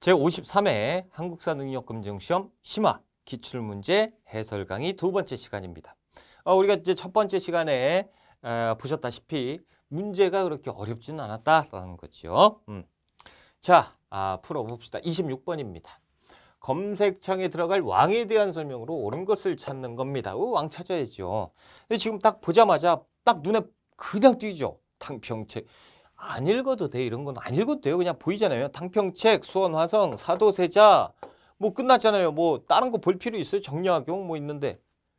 제53회 한국사 능력검증시험 심화 기출문제 해설 강의 두 번째 시간입니다. 어, 우리가 이제 첫 번째 시간에 에, 어, 보셨다시피 문제가 그렇게 어렵지는 않았다라는 거지요. 음. 자, 아, 풀어봅시다. 26번입니다. 검색창에 들어갈 왕에 대한 설명으로 옳은 것을 찾는 겁니다. 어, 왕 찾아야죠. 근데 지금 딱 보자마자 딱 눈에 그냥 띄죠. 탕평책. 안 읽어도 돼 이런 건 안 읽어도 돼요. 그냥 보이잖아요. 당평책, 수원화성, 사도세자 뭐 끝났잖아요. 뭐 다른 거 볼 필요 있어요? 정려학용 뭐 있는데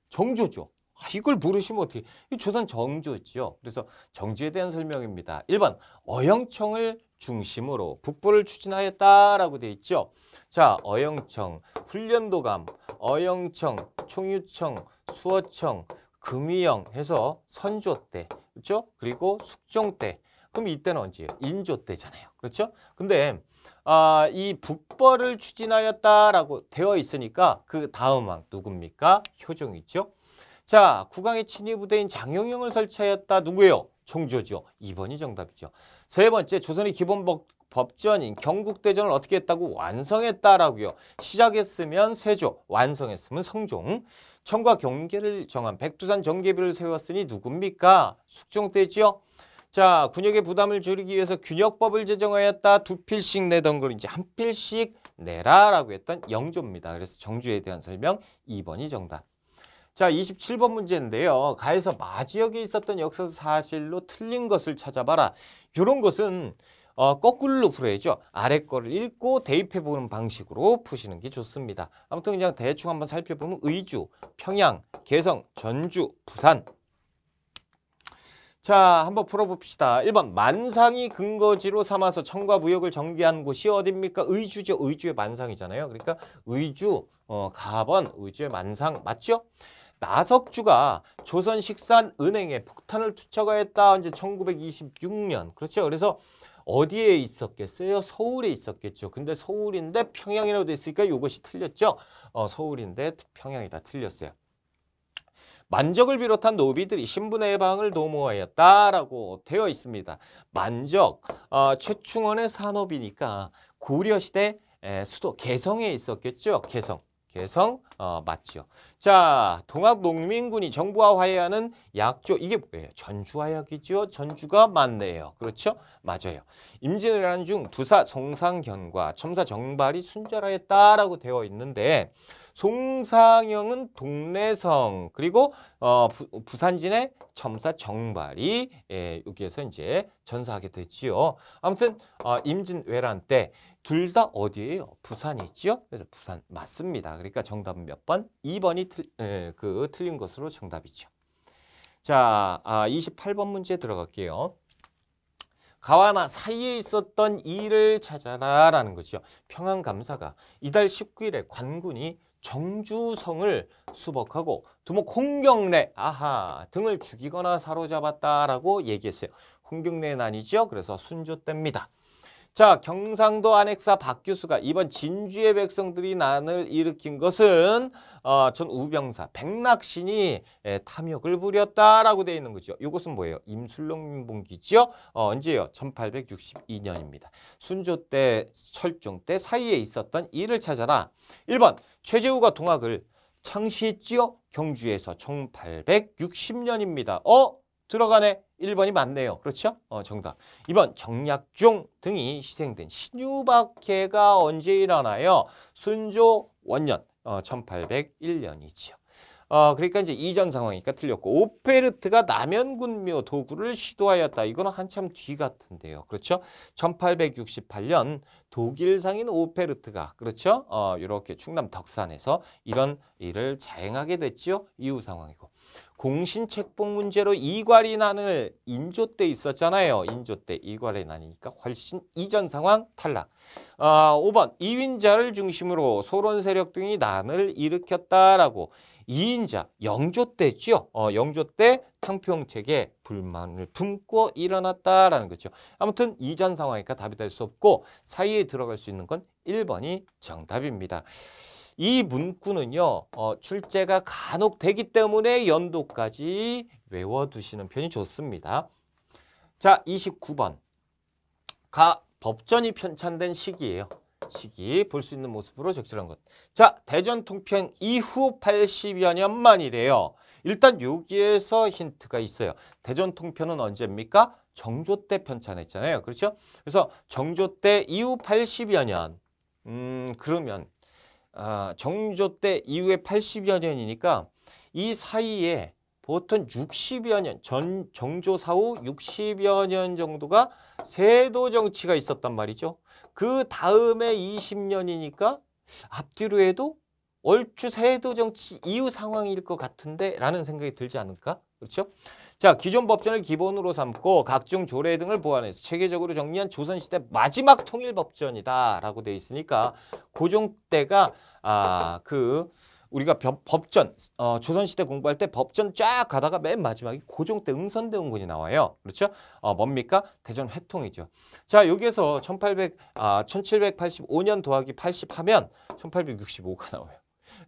정조죠. 아, 이걸 모르시면 어떻게 이 조선 정조죠. 그래서 정조에 대한 설명입니다. 1번 어영청을 중심으로 북부를 추진하였다라고 돼 있죠. 자, 어영청, 훈련도감, 어영청, 총유청, 수어청, 금이영 해서 선조 때, 그렇죠? 그리고 숙종 때 그럼 이때는 언제예요? 인조 때잖아요. 그렇죠? 근데 아, 이 북벌을 추진하였다라고 되어 있으니까 그 다음 왕 누굽니까? 효종이죠. 자, 국왕의 친위 부대인 장용영을 설치하였다 누구예요? 종조죠. 2번이 정답이죠. 세 번째, 조선의 기본 법, 법전인 경국대전을 어떻게 했다고 완성했다라고요. 시작했으면 세조, 완성했으면 성종. 청과 경계를 정한 백두산 정계비를 세웠으니 누굽니까? 숙종 때지요. 자, 군역의 부담을 줄이기 위해서 균역법을 제정하였다. 두 필씩 내던 걸 이제 한 필씩 내라라고 했던 영조입니다. 그래서 정주에 대한 설명 2번이 정답. 자, 27번 문제인데요. 가에서 마지역에 있었던 역사 사실로 틀린 것을 찾아봐라. 이런 것은 어, 거꾸로 풀어야죠. 아래 거를 읽고 대입해보는 방식으로 푸시는 게 좋습니다. 아무튼 그냥 대충 한번 살펴보면 의주, 평양, 개성, 전주, 부산 자, 한번 풀어봅시다. 1번 만상이 근거지로 삼아서 청과 무역을 정비한 곳이 어딥니까? 의주죠. 의주의 만상이잖아요. 그러니까 의주, 어, 가번, 의주의 만상 맞죠? 나석주가 조선식산은행에 폭탄을 투척하였다. 이제 1926년. 그렇죠. 그래서 어디에 있었겠어요? 서울에 있었겠죠. 근데 서울인데 평양이라고 돼 있으니까 이것이 틀렸죠. 어, 서울인데 평양이다 틀렸어요. 만적을 비롯한 노비들이 신분의 예방을 도모하였다라고 되어 있습니다. 만적, 어, 최충원의 산업이니까 고려시대 수도 개성에 있었겠죠. 개성. 개성 어, 맞죠. 자, 동학농민군이 정부와 화해하는 약조 이게 뭐예요? 전주화약이죠. 전주가 맞네요. 그렇죠? 맞아요. 임진왜란 중 부사 송상견과 첨사 정발이 순절하였다라고 되어 있는데 송상영은 동래성 그리고 어, 부, 산진의 점사 정발이 예, 여기에서 이제 전사하게 됐지요. 아무튼 어, 임진왜란 때 둘 다 어디예요? 부산이 있지요. 그래서 부산 맞습니다. 그러니까 정답은 몇 번? 2번이 틀, 예, 그 틀린 것으로 정답이죠. 자, 아, 28번 문제 들어갈게요. 가와 나 사이에 있었던 일을 찾아라라는 거죠. 평안감사가 이달 19일에 관군이 정주성을 수복하고 두목 홍경래 아하 등을 죽이거나 사로잡았다라고 얘기했어요. 홍경래 난이죠. 그래서 순조 때입니다. 자, 경상도 안핵사 박규수가 이번 진주의 백성들이 난을 일으킨 것은 어, 전 우병사 백낙신이 에, 예, 탐욕을 부렸다라고 되어 있는 거죠. 이것은 뭐예요? 임술록 민봉기지요. 어, 언제요? 1862년입니다. 순조 때, 철종 때 사이에 있었던 일을 찾아라. 1번 최재우가 동학을 창시했지요. 경주에서 1860년입니다. 어? 들어가네. 1번이 맞네요. 그렇죠? 어, 정답. 2번 정약종 등이 시행된 신유박해가 언제 일어나요? 순조 원년 어, 1801년이지요. 어, 그러니까 이제 이전 상황이니까 틀렸고 오페르트가 남연군묘 도구를 시도하였다. 이거는 한참 뒤 같은데요. 그렇죠? 1868년 독일 상인 오페르트가 그렇죠? 어, 이렇게 충남 덕산에서 이런 일을 자행하게 됐지요. 이후 상황이고. 공신책봉 문제로 이괄이 난을 인조 때 있었잖아요. 인조 때 이괄이 난이니까 훨씬 이전 상황 탈락. 아, 5번 이인자를 중심으로 소론 세력 등이 난을 일으켰다라고 이인자 영조 때지요. 어, 영조 때 탕평책에 불만을 품고 일어났다라는 거죠. 아무튼 이전 상황이니까 답이 될 수 없고 사이에 들어갈 수 있는 건 1번이 정답입니다. 이 문구는요. 어, 출제가 간혹 되기 때문에 연도까지 외워두시는 편이 좋습니다. 자, 29번. 가 법전이 편찬된 시기예요. 시기 볼 수 있는 모습으로 적절한 것. 자, 대전 통편 이후 80여 년 만이래요. 일단 여기에서 힌트가 있어요. 대전 통편은 언제입니까? 정조 때 편찬했잖아요. 그렇죠? 그래서 정조 때 이후 80여 년. 음, 그러면 아, 정조 때 이후에 80여 년이니까 이 사이에 보통 60여 년, 전 정조 사후 60여 년 정도가 세도 정치가 있었단 말이죠. 그 다음에 20년이니까 앞뒤로 해도 얼추 세도 정치 이후 상황일 것 같은데 라는 생각이 들지 않을까? 그렇죠? 자, 기존 법전을 기본으로 삼고 각종 조례 등을 보완해서 체계적으로 정리한 조선시대 마지막 통일법전이다라고 돼 있으니까 고종 때가 아, 그 우리가 법전, 어, 조선시대 공부할 때 법전 쫙 가다가 맨 마지막에 고종 때 응선대원군이 나와요. 그렇죠? 어, 뭡니까? 대전 회통이죠. 자, 여기에서 1800, 아, 1785년 더하기 80 하면 1865가 나와요.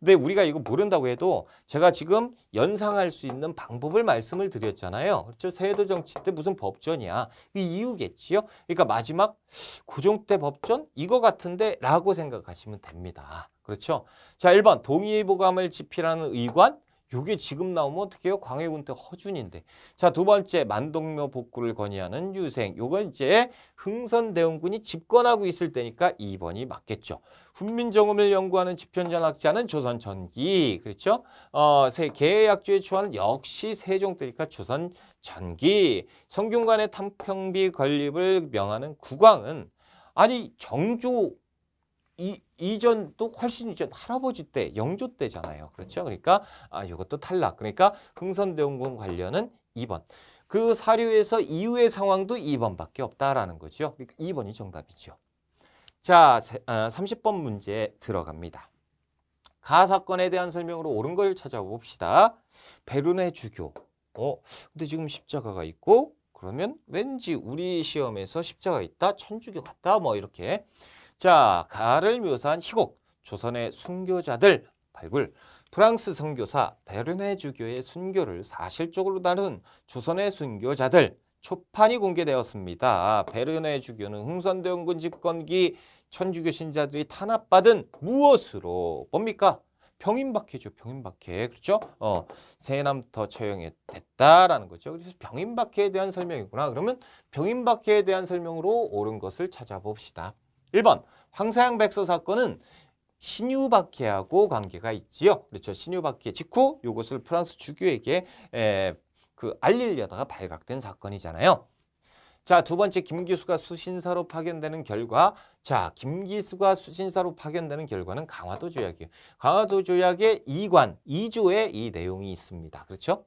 근데 우리가 이거 모른다고 해도 제가 지금 연상할 수 있는 방법을 말씀을 드렸잖아요. 그렇죠? 세도 정치 때 무슨 법전이야. 그 이유겠지요. 그러니까 마지막 고종 때 법전 이거 같은데 라고 생각하시면 됩니다. 그렇죠? 자, 1번 동의보감을 집필하는 의관 요게 지금 나오면 어떻게 해요? 광해군 때 허준인데. 자, 두 번째 만동묘 복구를 건의하는 유생. 요건 이제 흥선대원군이 집권하고 있을 때니까 2번이 맞겠죠. 훈민정음을 연구하는 집현전학자는 조선 전기. 그렇죠? 어, 세 개의 약주의 초안 역시 세종 때니까 조선 전기. 성균관의 탐평비 건립을 명하는 국왕은 아니 정조 이, 이전도 훨씬 이전 할아버지 때, 영조 때잖아요. 그렇죠? 그러니까 아, 이것도 탈락. 그러니까 흥선대원군 관련은 2번. 그 사료에서 이후의 상황도 2번밖에 없다라는 거죠. 그러니까 2번이 정답이죠. 자, 30번 어, 문제 들어갑니다. 가 사건에 대한 설명으로 옳은 걸 찾아봅시다. 베르네 주교. 어, 근데 지금 십자가가 있고 그러면 왠지 우리 시험에서 십자가 있다, 천주교 같다 뭐 이렇게 자, 가를 묘사한 희곡, 조선의 순교자들 발굴, 프랑스 선교사 베르네 주교의 순교를 사실적으로 다룬 조선의 순교자들 초판이 공개되었습니다. 베르네 주교는 흥선대원군 집권기 천주교 신자들이 탄압받은 무엇으로 뭡니까? 병인박해죠. 병인박해. 그렇죠? 어, 세남터 처형이 됐다라는 거죠. 그래서 병인박해에 대한 설명이구나. 그러면 병인박해에 대한 설명으로 옳은 것을 찾아봅시다. 1번 황사양 백서 사건은 신유박해하고 관계가 있지요. 그렇죠. 신유박해 직후 이것을 프랑스 주교에게 에, 그 알리려다가 발각된 사건이잖아요. 자, 두 번째 김기수가 수신사로 파견되는 결과 자, 김기수가 수신사로 파견되는 결과는 강화도 조약이에요. 강화도 조약의 2관, 2조에 이 내용이 있습니다. 그렇죠?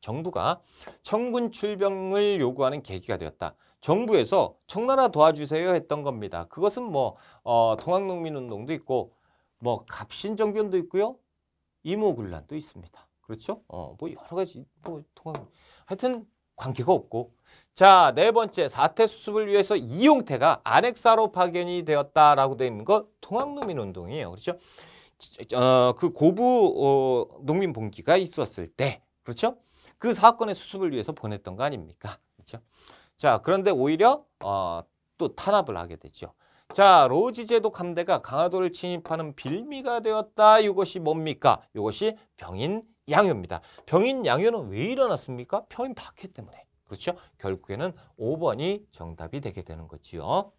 정부가 청군 출병을 요구하는 계기가 되었다. 정부에서 청나라 도와주세요 했던 겁니다. 그것은 뭐 어, 동학농민운동도 있고 뭐 갑신정변도 있고요. 이모군란도 있습니다. 그렇죠? 어, 뭐 여러 가지 뭐 동학 하여튼 관계가 없고 자, 네 번째 사태 수습을 위해서 이용태가 안핵사로 파견이 되었다라고 돼 있는 거 통학농민운동이에요. 그렇죠? 어, 그 고부 어, 농민 봉기가 있었을 때 그렇죠? 그 사건의 수습을 위해서 보냈던 거 아닙니까? 그렇죠? 자, 그런데 오히려 어, 또 탄압을 하게 되죠. 자, 로지제도 감대가 강화도를 침입하는 빌미가 되었다. 이것이 뭡니까? 이것이 병인 양요입니다. 병인 양요는 왜 일어났습니까? 병인 박해 때문에. 그렇죠? 결국에는 5번이 정답이 되게 되는 거지요.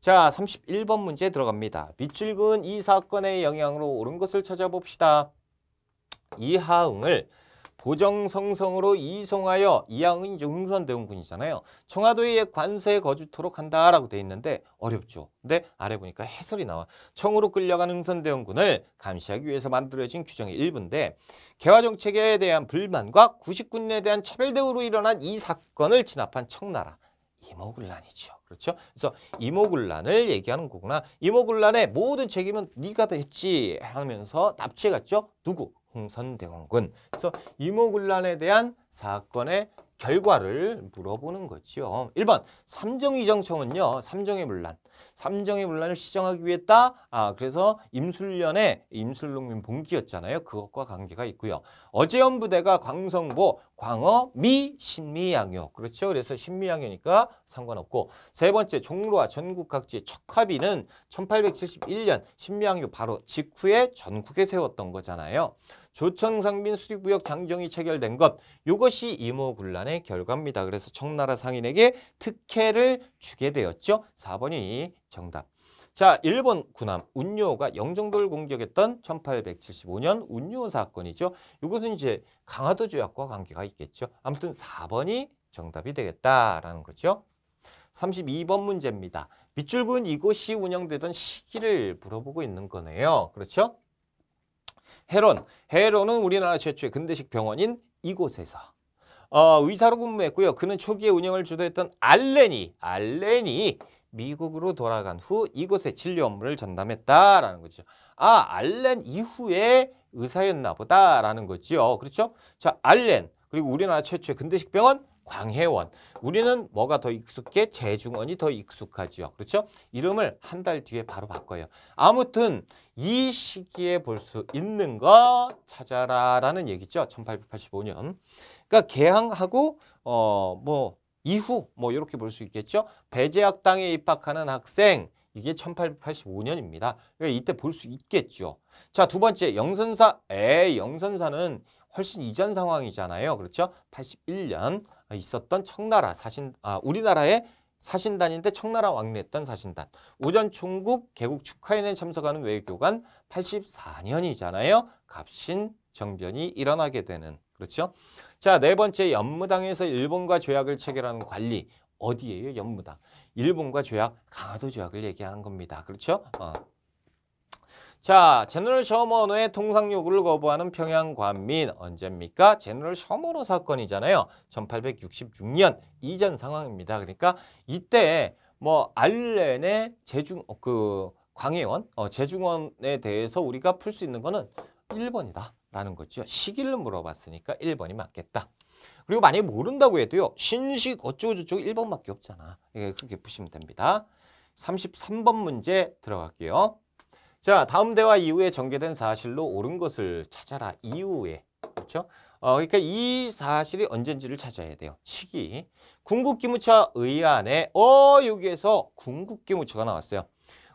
자, 31번 문제 들어갑니다. 밑줄근 이 사건의 영향으로 옳은 것을 찾아봅시다. 이하응을 보정성성으로 이송하여 이양은 이제 용선대원군이잖아요. 청와도의 관세에 거주토록 한다라고 돼 있는데 어렵죠. 근데 아래 보니까 해설이 나와. 청으로 끌려간 응선대원군을 감시하기 위해서 만들어진 규정의 일부인데 개화정책에 대한 불만과 구식군에 대한 차별 대우로 일어난 이 사건을 진압한 청나라. 이모군란이죠. 그렇죠? 그래서 이모군란을 얘기하는 거구나. 이모군란의 모든 책임은 네가 다 했지 하면서 납치해갔죠. 누구? 홍선대원군. 그래서 이모군란에 대한 사건의 결과를 물어보는 거지요. 1번 삼정위정청은요. 삼정의 문란. 삼정의 문란을 시정하기 위했다. 아 그래서 임술련의 임술농민 봉기였잖아요. 그것과 관계가 있고요. 어제연 부대가 광성보, 광어, 미, 신미양요. 그렇죠. 그래서 신미양요니까 상관없고 세 번째 종로와 전국 각지의 척합비는 1871년 신미양요 바로 직후에 전국에 세웠던 거잖아요. 조천상민 수립구역 장정이 체결된 것 이것이 이모군란의 결과입니다. 그래서 청나라 상인에게 특혜를 주게 되었죠. 4번이 정답. 자, 일본 군함 운요가 영종도를 공격했던 1875년 운요 사건이죠. 이것은 이제 강화도 조약과 관계가 있겠죠. 아무튼 4번이 정답이 되겠다라는 거죠. 32번 문제입니다. 밑줄 그은 이곳이 운영되던 시기를 물어보고 있는 거네요. 그렇죠? 해론, 해론은 우리나라 최초의 근대식 병원인 이곳에서 어, 의사로 근무했고요. 그는 초기에 운영을 주도했던 알렌이, 알렌이 미국으로 돌아간 후 이곳에 진료 업무를 전담했다라는 거죠. 아, 알렌 이후에 의사였나 보다라는 거죠 그렇죠? 자, 알렌 그리고 우리나라 최초의 근대식 병원 광해원. 우리는 뭐가 더 익숙해? 재중원이 더익숙하죠 그렇죠? 이름을 한 달 뒤에 바로 바꿔요. 아무튼 이 시기에 볼 수 있는 거 찾아라라는 얘기죠. 1885년. 그러니까 개항하고 어뭐 이후 뭐 이렇게 볼 수 있겠죠. 배제학당에 입학하는 학생 이게 1885년입니다. 그러니까 이때 볼 수 있겠죠. 자, 두 번째 영선사. 에, 영선사는 훨씬 이전 상황이잖아요. 그렇죠? 81년 있었던 청나라 사신 아 우리나라의 사신단인데 청나라 왕래했던 사신단. 우전총국 개국 축하연에 참석하는 외교관 84년이잖아요. 갑신 정변이 일어나게 되는 그렇죠? 자, 네 번째 연무당에서 일본과 조약을 체결하는 관리. 어디예요? 연무당. 일본과 조약, 강화도 조약을 얘기하는 겁니다. 그렇죠? 어. 자, 제너럴 셔먼의 통상 요구를 거부하는 평양 관민 언제입니까? 제너럴 셔먼호 사건이잖아요. 1866년 이전 상황입니다. 그러니까 이때 뭐 알렌의 재중 어, 그 광해원 어, 재중원에 대해서 우리가 풀 수 있는 거는 1번이다라는 거죠. 시기를 물어봤으니까 1번이 맞겠다. 그리고 만약에 모른다고 해도요. 신식 어쩌고저쩌고 1번밖에 없잖아. 예, 그렇게 보시면 됩니다. 33번 문제 들어갈게요. 자, 다음 대화 이후에 전개된 사실로 옳은 것을 찾아라. 이후에. 그렇죠? 어, 그러니까 이 사실이 언젠지를 찾아야 돼요. 시기. 궁극기무차 의안에 어 여기에서 궁극기무차가 나왔어요.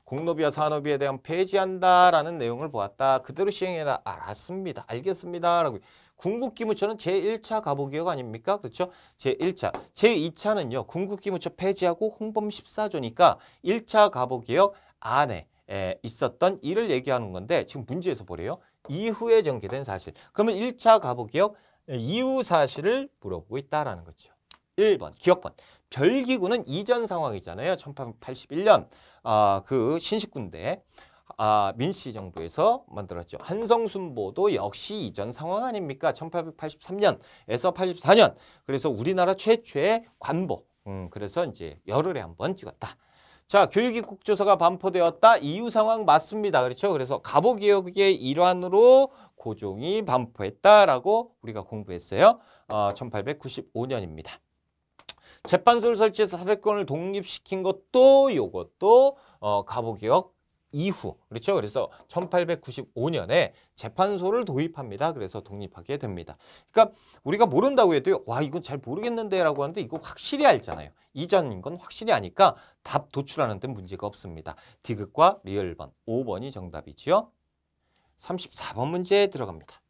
공노비와 산업비에 대한 폐지한다라는 내용을 보았다. 그대로 시행해라. 알았습니다. 알겠습니다. 라고. 궁극기무처는 제1차 가보기역 아닙니까? 그렇죠? 제1차. 제2차는요. 궁극기무처 폐지하고 홍범 14조니까 1차 가보기역 안에 에, 있었던 일을 얘기하는 건데 지금 문제에서 보래요. 이후에 전개된 사실. 그러면 1차 가보기역 이후 사실을 물어보고 있다라는 거죠. 1번, 기억번. 별기구는 이전 상황이잖아요. 1881년 아, 그 신식군대 아, 민씨 정부에서 만들었죠. 한성순보도 역시 이전 상황 아닙니까? 1883년에서 84년. 그래서 우리나라 최초의 관보. 음, 그래서 이제 열흘에 한 번 찍었다. 자, 교육입국 조사가 반포되었다. 이유 상황 맞습니다. 그렇죠? 그래서 가보개혁의 일환으로 고종이 반포했다라고 우리가 공부했어요. 어, 1895년입니다. 재판소를 설치해서 사백건을 독립시킨 것도 요것도 어, 가보개혁 이후 그렇죠 그래서 1895년에 재판소를 도입합니다 그래서 독립하게 됩니다 그러니까 우리가 모른다고 해도 와 이건 잘 모르겠는데 라고 하는데 이거 확실히 알잖아요 이전인 건 확실히 아니까 답 도출하는 데 문제가 없습니다 디귿과 리얼 번 5번이 정답이지요 34번 문제에 들어갑니다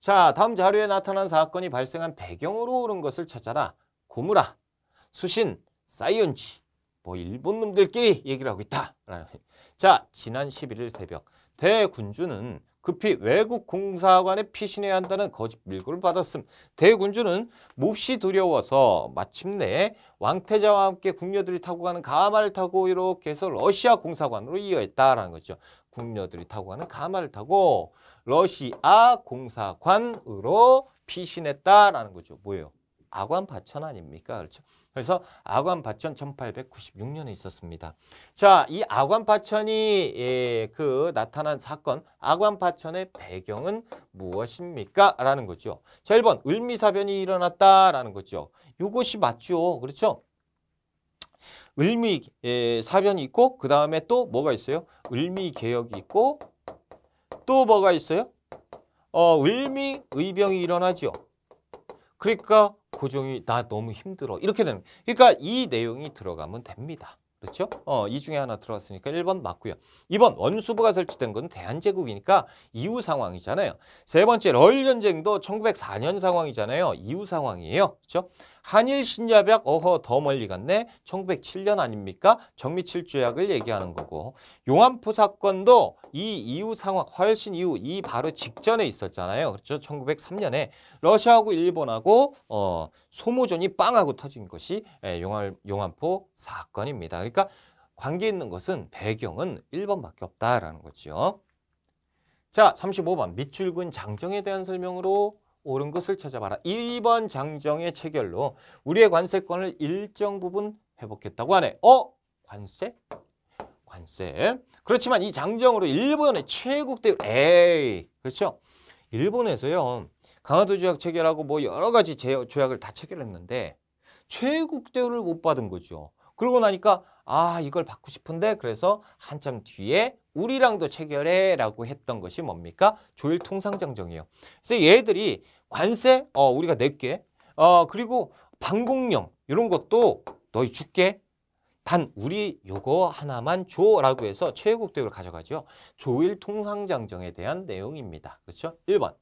자 다음 자료에 나타난 사건이 발생한 배경으로 옳은 것을 찾아라 고무라 수신 사이언치 뭐 일본 놈들끼리 얘기를 하고 있다. 자, 지난 11일 새벽 대군주는 급히 외국 공사관에 피신해야 한다는 거짓 밀고를 받았음. 대군주는 몹시 두려워서 마침내 왕태자와 함께 궁녀들이 타고 가는 가마를 타고 이렇게 해서 러시아 공사관으로 이어했다라는 거죠. 궁녀들이 타고 가는 가마를 타고 러시아 공사관으로 피신했다라는 거죠. 뭐예요? 악관 바천 아닙니까? 그렇죠. 그래서 아관파천 1896년에 있었습니다. 자, 이 아관파천이 예, 그 나타난 사건, 아관파천의 배경은 무엇입니까? 라는 거죠. 자, 1번 을미사변이 일어났다라는 거죠. 이것이 맞죠. 그렇죠? 을미 예, 사변이 있고 그 다음에 또 뭐가 있어요? 을미 개혁이 있고 또 뭐가 있어요? 어, 을미 의병이 일어나죠. 그러니까 고종이 나 너무 힘들어 이렇게 되는 그러니까 이 내용이 들어가면 됩니다. 그렇죠? 어, 이 중에 하나 들어왔으니까 1번 맞고요. 2번 원수부가 설치된 건 대한제국이니까 이후 상황이잖아요. 세 번째 러일 전쟁도 1904년 상황이잖아요. 이후 상황이에요. 그렇죠? 한일 신협약 어허 더 멀리 갔네. 1907년 아닙니까? 정미칠 조약을 얘기하는 거고. 용안포 사건도 이 이후 상황 훨씬 신 이후 이 바로 직전에 있었잖아요. 그렇죠? 1903년에 러시아하고 일본하고 어, 소모전이 빵하고 터진 것이 용안, 예, 용안포 사건입니다. 그러니까 관계 있는 것은 배경은 1번밖에 없다라는 거지요. 자, 35번 밑줄근 장정에 대한 설명으로 옳은 것을 찾아봐라. 2번 장정의 체결로 우리의 관세권을 일정 부분 회복했다고 하네. 어? 관세? 관세. 그렇지만 이 장정으로 일본의 최국대 에이 그렇죠? 일본에서요. 강화도 조약 체결하고 뭐 여러 가지 조약을 다 체결했는데 최국대우를 못 받은 거죠. 그러고 나니까 아 이걸 받고 싶은데 그래서 한참 뒤에 우리랑도 체결해 라고 했던 것이 뭡니까? 조일통상장정이에요. 그래서 얘들이 관세 어 우리가 낼게 어 그리고 방공령 이런 것도 너희 줄게 단 우리 요거 하나만 줘라고 해서 최애국대우를 가져가죠. 조일 통상장정에 대한 내용입니다. 그렇죠? 1번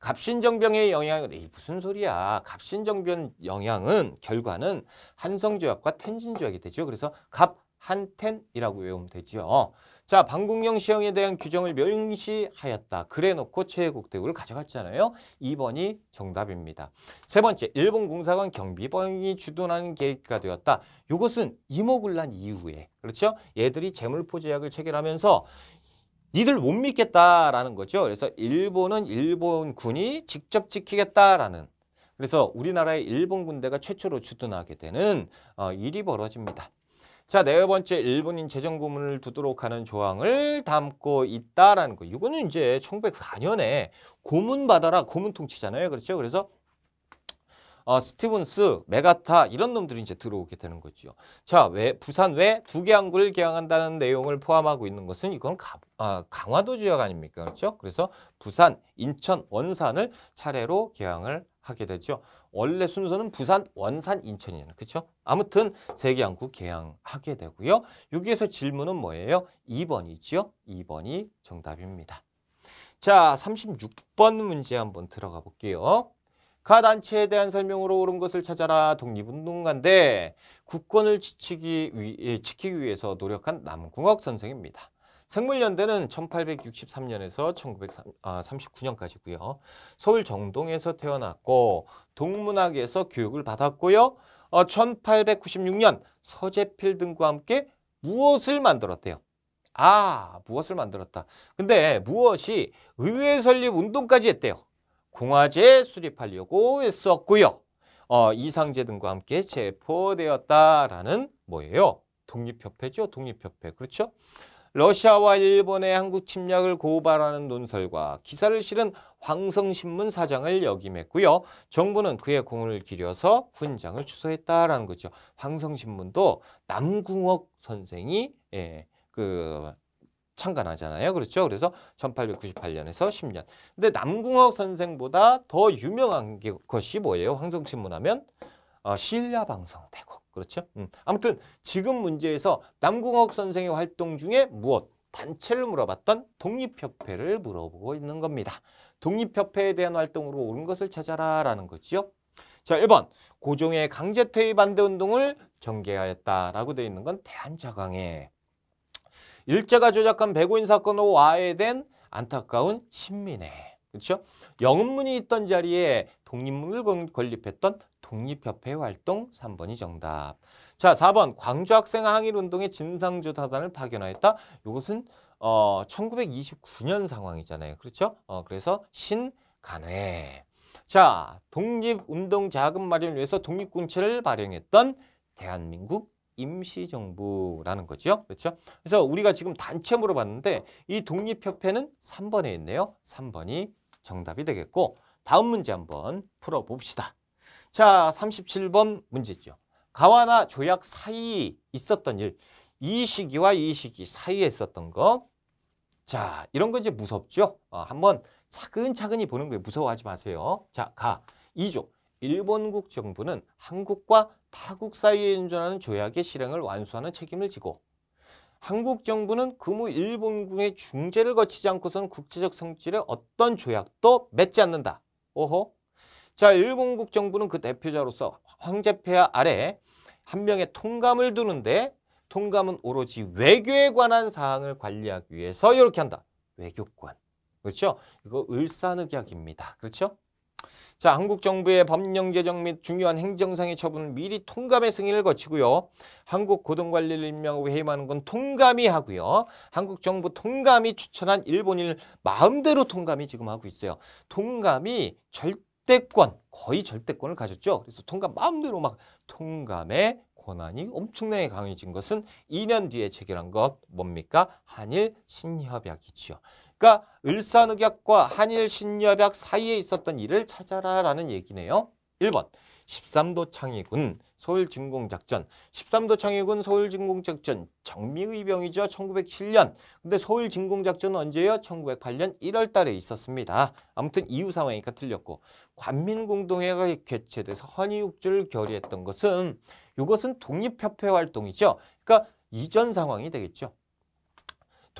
갑신정변의 영향을 이 무슨 소리야. 갑신정변 영향은 결과는 한성조약과 텐진조약이 되죠. 그래서 갑 한텐이라고 외우면 되지요. 자, 방공령 시행에 대한 규정을 명시하였다. 그래 놓고 최애국대국을 가져갔잖아요. 2번이 정답입니다. 세 번째, 일본 공사관 경비병이 주둔하는 계획가 되었다. 이것은 이모군란 이후에, 그렇죠? 얘들이 재물포 제약을 체결하면서 니들 못 믿겠다라는 거죠. 그래서 일본은 일본군이 직접 지키겠다라는 그래서 우리나라의 일본 군대가 최초로 주둔하게 되는 어, 일이 벌어집니다. 자, 네 번째 일본인 재정 고문을 두도록 하는 조항을 담고 있다라는 거. 이거는 이제 1904년에 고문 받아라 고문 통치잖아요. 그렇죠? 그래서 어, 스티븐스, 메가타 이런 놈들이 이제 들어오게 되는 거죠. 자, 왜 부산 왜 두 개 항구를 개항한다는 내용을 포함하고 있는 것은 이건 가, 아, 강화도 지역 아닙니까? 그렇죠? 그래서 부산, 인천, 원산을 차례로 개항을 하게 되죠. 원래 순서는 부산, 원산, 인천이잖아요. 그렇죠? 아무튼 세계항구 개항하게 되고요. 여기에서 질문은 뭐예요? 2번이죠 2번이 정답입니다. 자, 36번 문제 한번 들어가 볼게요. 가 단체에 대한 설명으로 옳은 것을 찾아라 독립운동가인데 국권을 지키기, 위, 예, 지키기 위해서 노력한 남궁학 선생입니다. 생물연대는 1863년에서 1939년까지고요. 아, 서울 정동에서 태어났고 동문학에서 교육을 받았고요. 어, 1896년 서재필 등과 함께 무엇을 만들었대요? 아, 무엇을 만들었다. 근데 무엇이 의회 설립 운동까지 했대요. 공화제 수립하려고 했었고요. 어, 이상재 등과 함께 체포되었다라는 뭐예요? 독립협회죠, 독립협회. 그렇죠? 러시아와 일본의 한국 침략을 고발하는 논설과 기사를 실은 황성신문 사장을 역임했고요. 정부는 그의 공을 기려서 훈장을 추서했다라는 거죠. 황성신문도 남궁옥 선생이 예, 그 창간하잖아요. 그렇죠? 그래서 1898년에서 10년. 근데 남궁옥 선생보다 더 유명한 것이 뭐예요? 황성신문 하면 어, 신라방송 대국. 그렇죠? 음. 아무튼 지금 문제에서 남궁옥 선생의 활동 중에 무엇? 단체를 물어봤던 독립협회를 물어보고 있는 겁니다. 독립협회에 대한 활동으로 옳은 것을 찾아라 라는 거지 자, 1번 고종의 강제퇴위 반대운동을 전개하였다라고 되어 있는 건 대한자강에 일제가 조작한 배고인 사건으로 와해된 안타까운 신민회 그렇죠? 영문이 있던 자리에 독립문을 건립했던 독립협회 활동 3번이 정답. 자, 4번 광주학생 항일운동의 진상조 사단을 파견하였다. 이것은 어, 1929년 상황이잖아요. 그렇죠? 어, 그래서 신간회. 자, 독립운동 자금 마련을 위해서 독립군체를 발행했던 대한민국 임시정부라는 거죠. 그렇죠? 그래서 우리가 지금 단체 물어봤는데 이 독립협회는 3번에 있네요. 3번이 정답이 되겠고 다음 문제 한번 풀어봅시다. 자, 37번 문제죠. 가와나 조약 사이 있었던 일, 이 시기와 이 시기 사이에 있었던 거. 자, 이런 건 이제 무섭죠? 어, 한번 차근차근히 보는 거예요. 무서워하지 마세요. 자, 가. 2조. 일본국 정부는 한국과 타국 사이에 인존하는 조약의 실행을 완수하는 책임을 지고 한국 정부는 그무 일본군의 중재를 거치지 않고선 국제적 성질의 어떤 조약도 맺지 않는다. 오호. 자, 일본국 정부는 그 대표자로서 황제폐하 아래 한 명의 통감을 두는데 통감은 오로지 외교에 관한 사항을 관리하기 위해서 이렇게 한다. 외교관. 그렇죠? 이거 을사늑약입니다. 그렇죠? 자, 한국 정부의 법령제정 및 중요한 행정상의 처분은 미리 통감의 승인을 거치고요. 한국 고등관리를 임명하고 해임하는 건 통감이 하고요. 한국 정부 통감이 추천한 일본인을 마음대로 통감이 지금 하고 있어요. 통감이 절대 절대권, 거의 절대권을 가졌죠. 그래서 통감 마음대로 막 통감의 권한이 엄청나게 강해진 것은 2년 뒤에 체결한 것 뭡니까? 한일 신협약이지요. 그러니까 을산흑약과 한일 신협약 사이에 있었던 일을 찾아라라는 얘기네요. 1번 13도 창의군 서울진공작전 13도 창의군 서울진공작전 정미의병이죠. 1907년 근데 서울진공작전은 언제예요? 1908년 1월 달에 있었습니다. 아무튼 이후 상황이니까 틀렸고 관민공동회가 개최돼서 헌의육주를 결의했던 것은 이것은 독립협회 활동이죠. 그러니까 이전 상황이 되겠죠.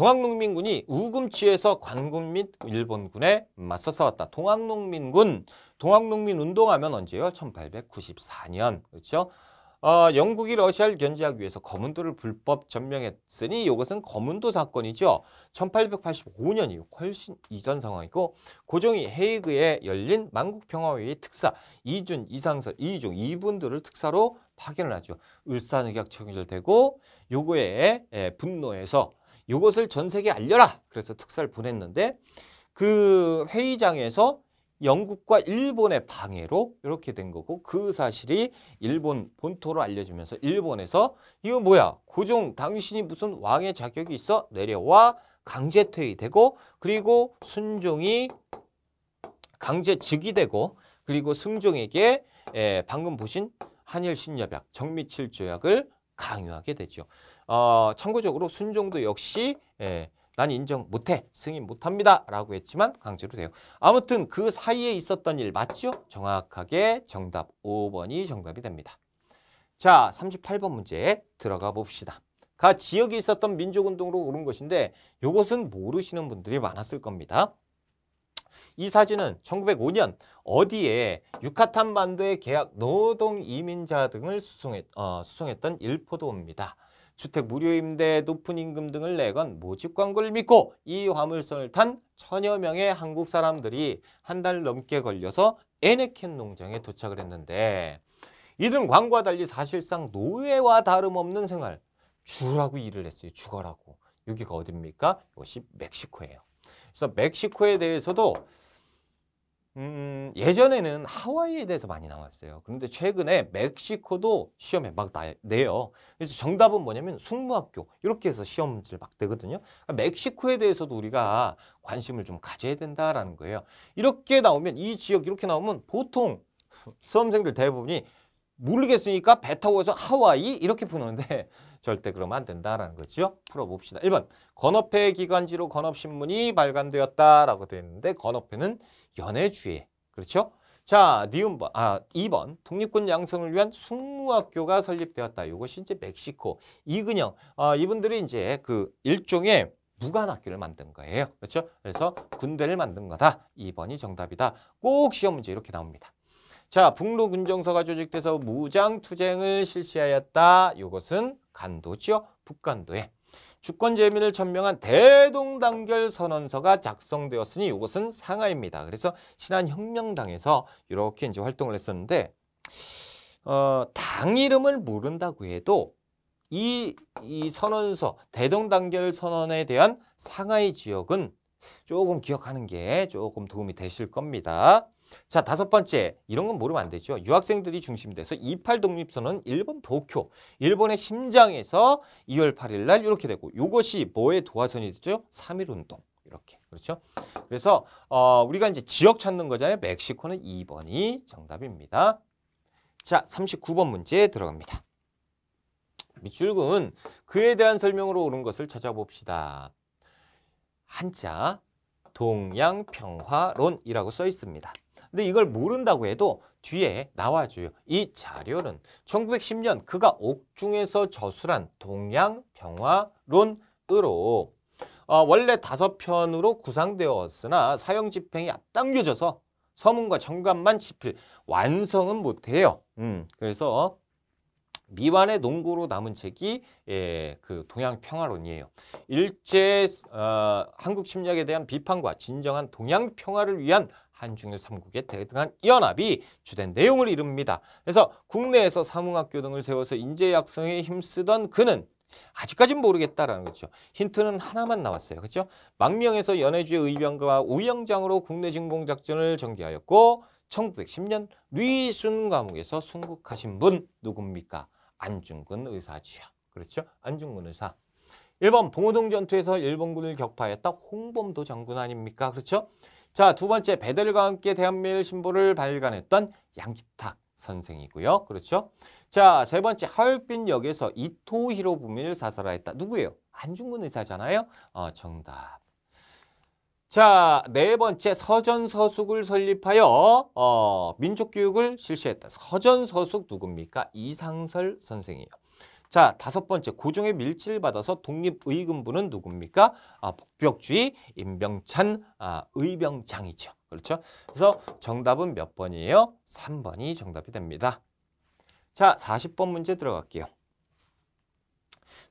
동학농민군이 우금치에서 관군 및 일본군에 맞서 싸웠다. 동학농민군, 동학농민 운동하면 언제요? 1894년, 그렇죠? 어, 영국이 러시아를 견제하기 위해서 거문도를 불법 점령했으니 이것은 거문도 사건이죠. 1885년이 후 훨씬 이전 상황이고 고종이 헤이그에 열린 만국평화회의 특사 이준, 이상설, 이중 이분들을 특사로 파견을 하죠. 을사늑약 체결되고 요거에 예, 분노해서 이것을 전 세계에 알려라. 그래서 특사를 보냈는데 그 회의장에서 영국과 일본의 방해로 이렇게 된 거고 그 사실이 일본 본토로 알려지면서 일본에서 이거 뭐야 고종 당신이 무슨 왕의 자격이 있어 내려와 강제 퇴위되고 그리고 순종이 강제 즉위 되고 그리고 승종에게 예, 방금 보신 한일 신협약 정미칠 조약을 강요하게 되죠. 어, 참고적으로 순종도 역시 예, 난 인정 못해 승인 못합니다 라고 했지만 강제로 돼요 아무튼 그 사이에 있었던 일 맞죠? 정확하게 정답 5번이 정답이 됩니다 자 38번 문제 들어가 봅시다 각 지역이 있었던 민족운동으로 오른 것인데 이것은 모르시는 분들이 많았을 겁니다 이 사진은 1905년 어디에 유카탄 반도의 계약 노동 이민자 등을 수송했, 어, 수송했던 일포도입니다 주택 무료 임대, 높은 임금 등을 내건 모집 광고를 믿고 이 화물선을 탄 천여 명의 한국 사람들이 한 달 넘게 걸려서 에네켄 농장에 도착을 했는데 이들은 광고와 달리 사실상 노예와 다름없는 생활 주라고 일을 했어요. 주거라고 여기가 어딥니까? 이것이 멕시코예요. 그래서 멕시코에 대해서도 음, 예전에는 하와이에 대해서 많이 나왔어요. 그런데 최근에 멕시코도 시험에 막 나, 내요. 그래서 정답은 뭐냐면 숙무학교 이렇게 해서 시험지를 막 내거든요. 그러니까 멕시코에 대해서도 우리가 관심을 좀 가져야 된다라는 거예요. 이렇게 나오면 이 지역 이렇게 나오면 보통 수험생들 대부분이 모르겠으니까 배 타고 해서 하와이 이렇게 푸는데 절대 그러면 안 된다라는 거죠. 풀어봅시다. 1번 건업회 기관지로 건업신문이 발간되었다라고 되어 있는데 건업회는 연해주의 그렇죠? 자, 니은 번, 아, 2번 독립군 양성을 위한 숙무학교가 설립되었다. 이것이 이제 멕시코 이근영 아, 이분들이 이제 그 일종의 무관학교를 만든 거예요. 그렇죠? 그래서 군대를 만든 거다. 2번이 정답이다. 꼭 시험 문제 이렇게 나옵니다. 자, 북로 군정서가 조직돼서 무장투쟁을 실시하였다. 이것은 간도지요. 북간도에. 주권 재민을 천명한 대동단결 선언서가 작성되었으니 이것은 상하입니다. 그래서 신한혁명당에서 이렇게 이제 활동을 했었는데 어, 당 이름을 모른다고 해도 이, 이 선언서, 대동단결 선언에 대한 상하이 지역은 조금 기억하는 게 조금 도움이 되실 겁니다. 자, 다섯 번째. 이런 건 모르면 안 되죠. 유학생들이 중심돼서 28 독립선언 일본 도쿄, 일본의 심장에서 2월 8일 날 이렇게 되고 이것이 뭐의 도화선이 되죠? 3일 운동. 이렇게. 그렇죠? 그래서 어, 우리가 이제 지역 찾는 거잖아요. 멕시코는 2번이 정답입니다. 자, 39번 문제 들어갑니다. 밑줄은 그에 대한 설명으로 오른 것을 찾아봅시다. 한자 동양평화론이라고 써 있습니다. 근데 이걸 모른다고 해도 뒤에 나와줘요. 이 자료는 1910년 그가 옥중에서 저술한 동양병화론으로 어, 원래 다섯 편으로 구상되었으나 사형 집행이 앞당겨져서 서문과 정관만 집필 완성은 못해요. 음, 그래서 미완의 농고로 남은 책이 예, 그 동양 평화론이에요. 일제 어, 한국 침략에 대한 비판과 진정한 동양 평화를 위한 한중일 삼국의 대등한 연합이 주된 내용을 이룹니다. 그래서 국내에서 사문학교 등을 세워서 인재 약성에 힘쓰던 그는 아직까진 모르겠다라는 거죠. 힌트는 하나만 나왔어요. 그렇죠? 망명에서 연해주의 의병과 우영장으로 국내 진공작전을 전개하였고 1910년 리순 감옥에서 순국하신 분 누굽니까? 안중근 의사지요. 그렇죠? 안중근 의사. 1번 봉오동 전투에서 일본군을 격파했다 홍범도 장군 아닙니까? 그렇죠? 자, 두 번째 배들과 함께 대한민국 신보를 발간했던 양기탁 선생이고요. 그렇죠? 자, 세 번째 하얼빈역에서 이토 히로부미를 사살하였다. 누구예요? 안중근 의사잖아요. 어, 정답. 자, 네 번째 서전서숙을 설립하여 어, 민족교육을 실시했다. 서전서숙 누굽니까? 이상설 선생이에요. 자, 다섯 번째 고종의 밀치를 받아서 독립의금부는 누굽니까? 아, 복벽주의 임병찬 아, 의병장이죠. 그렇죠? 그래서 정답은 몇 번이에요? 3번이 정답이 됩니다. 자, 40번 문제 들어갈게요.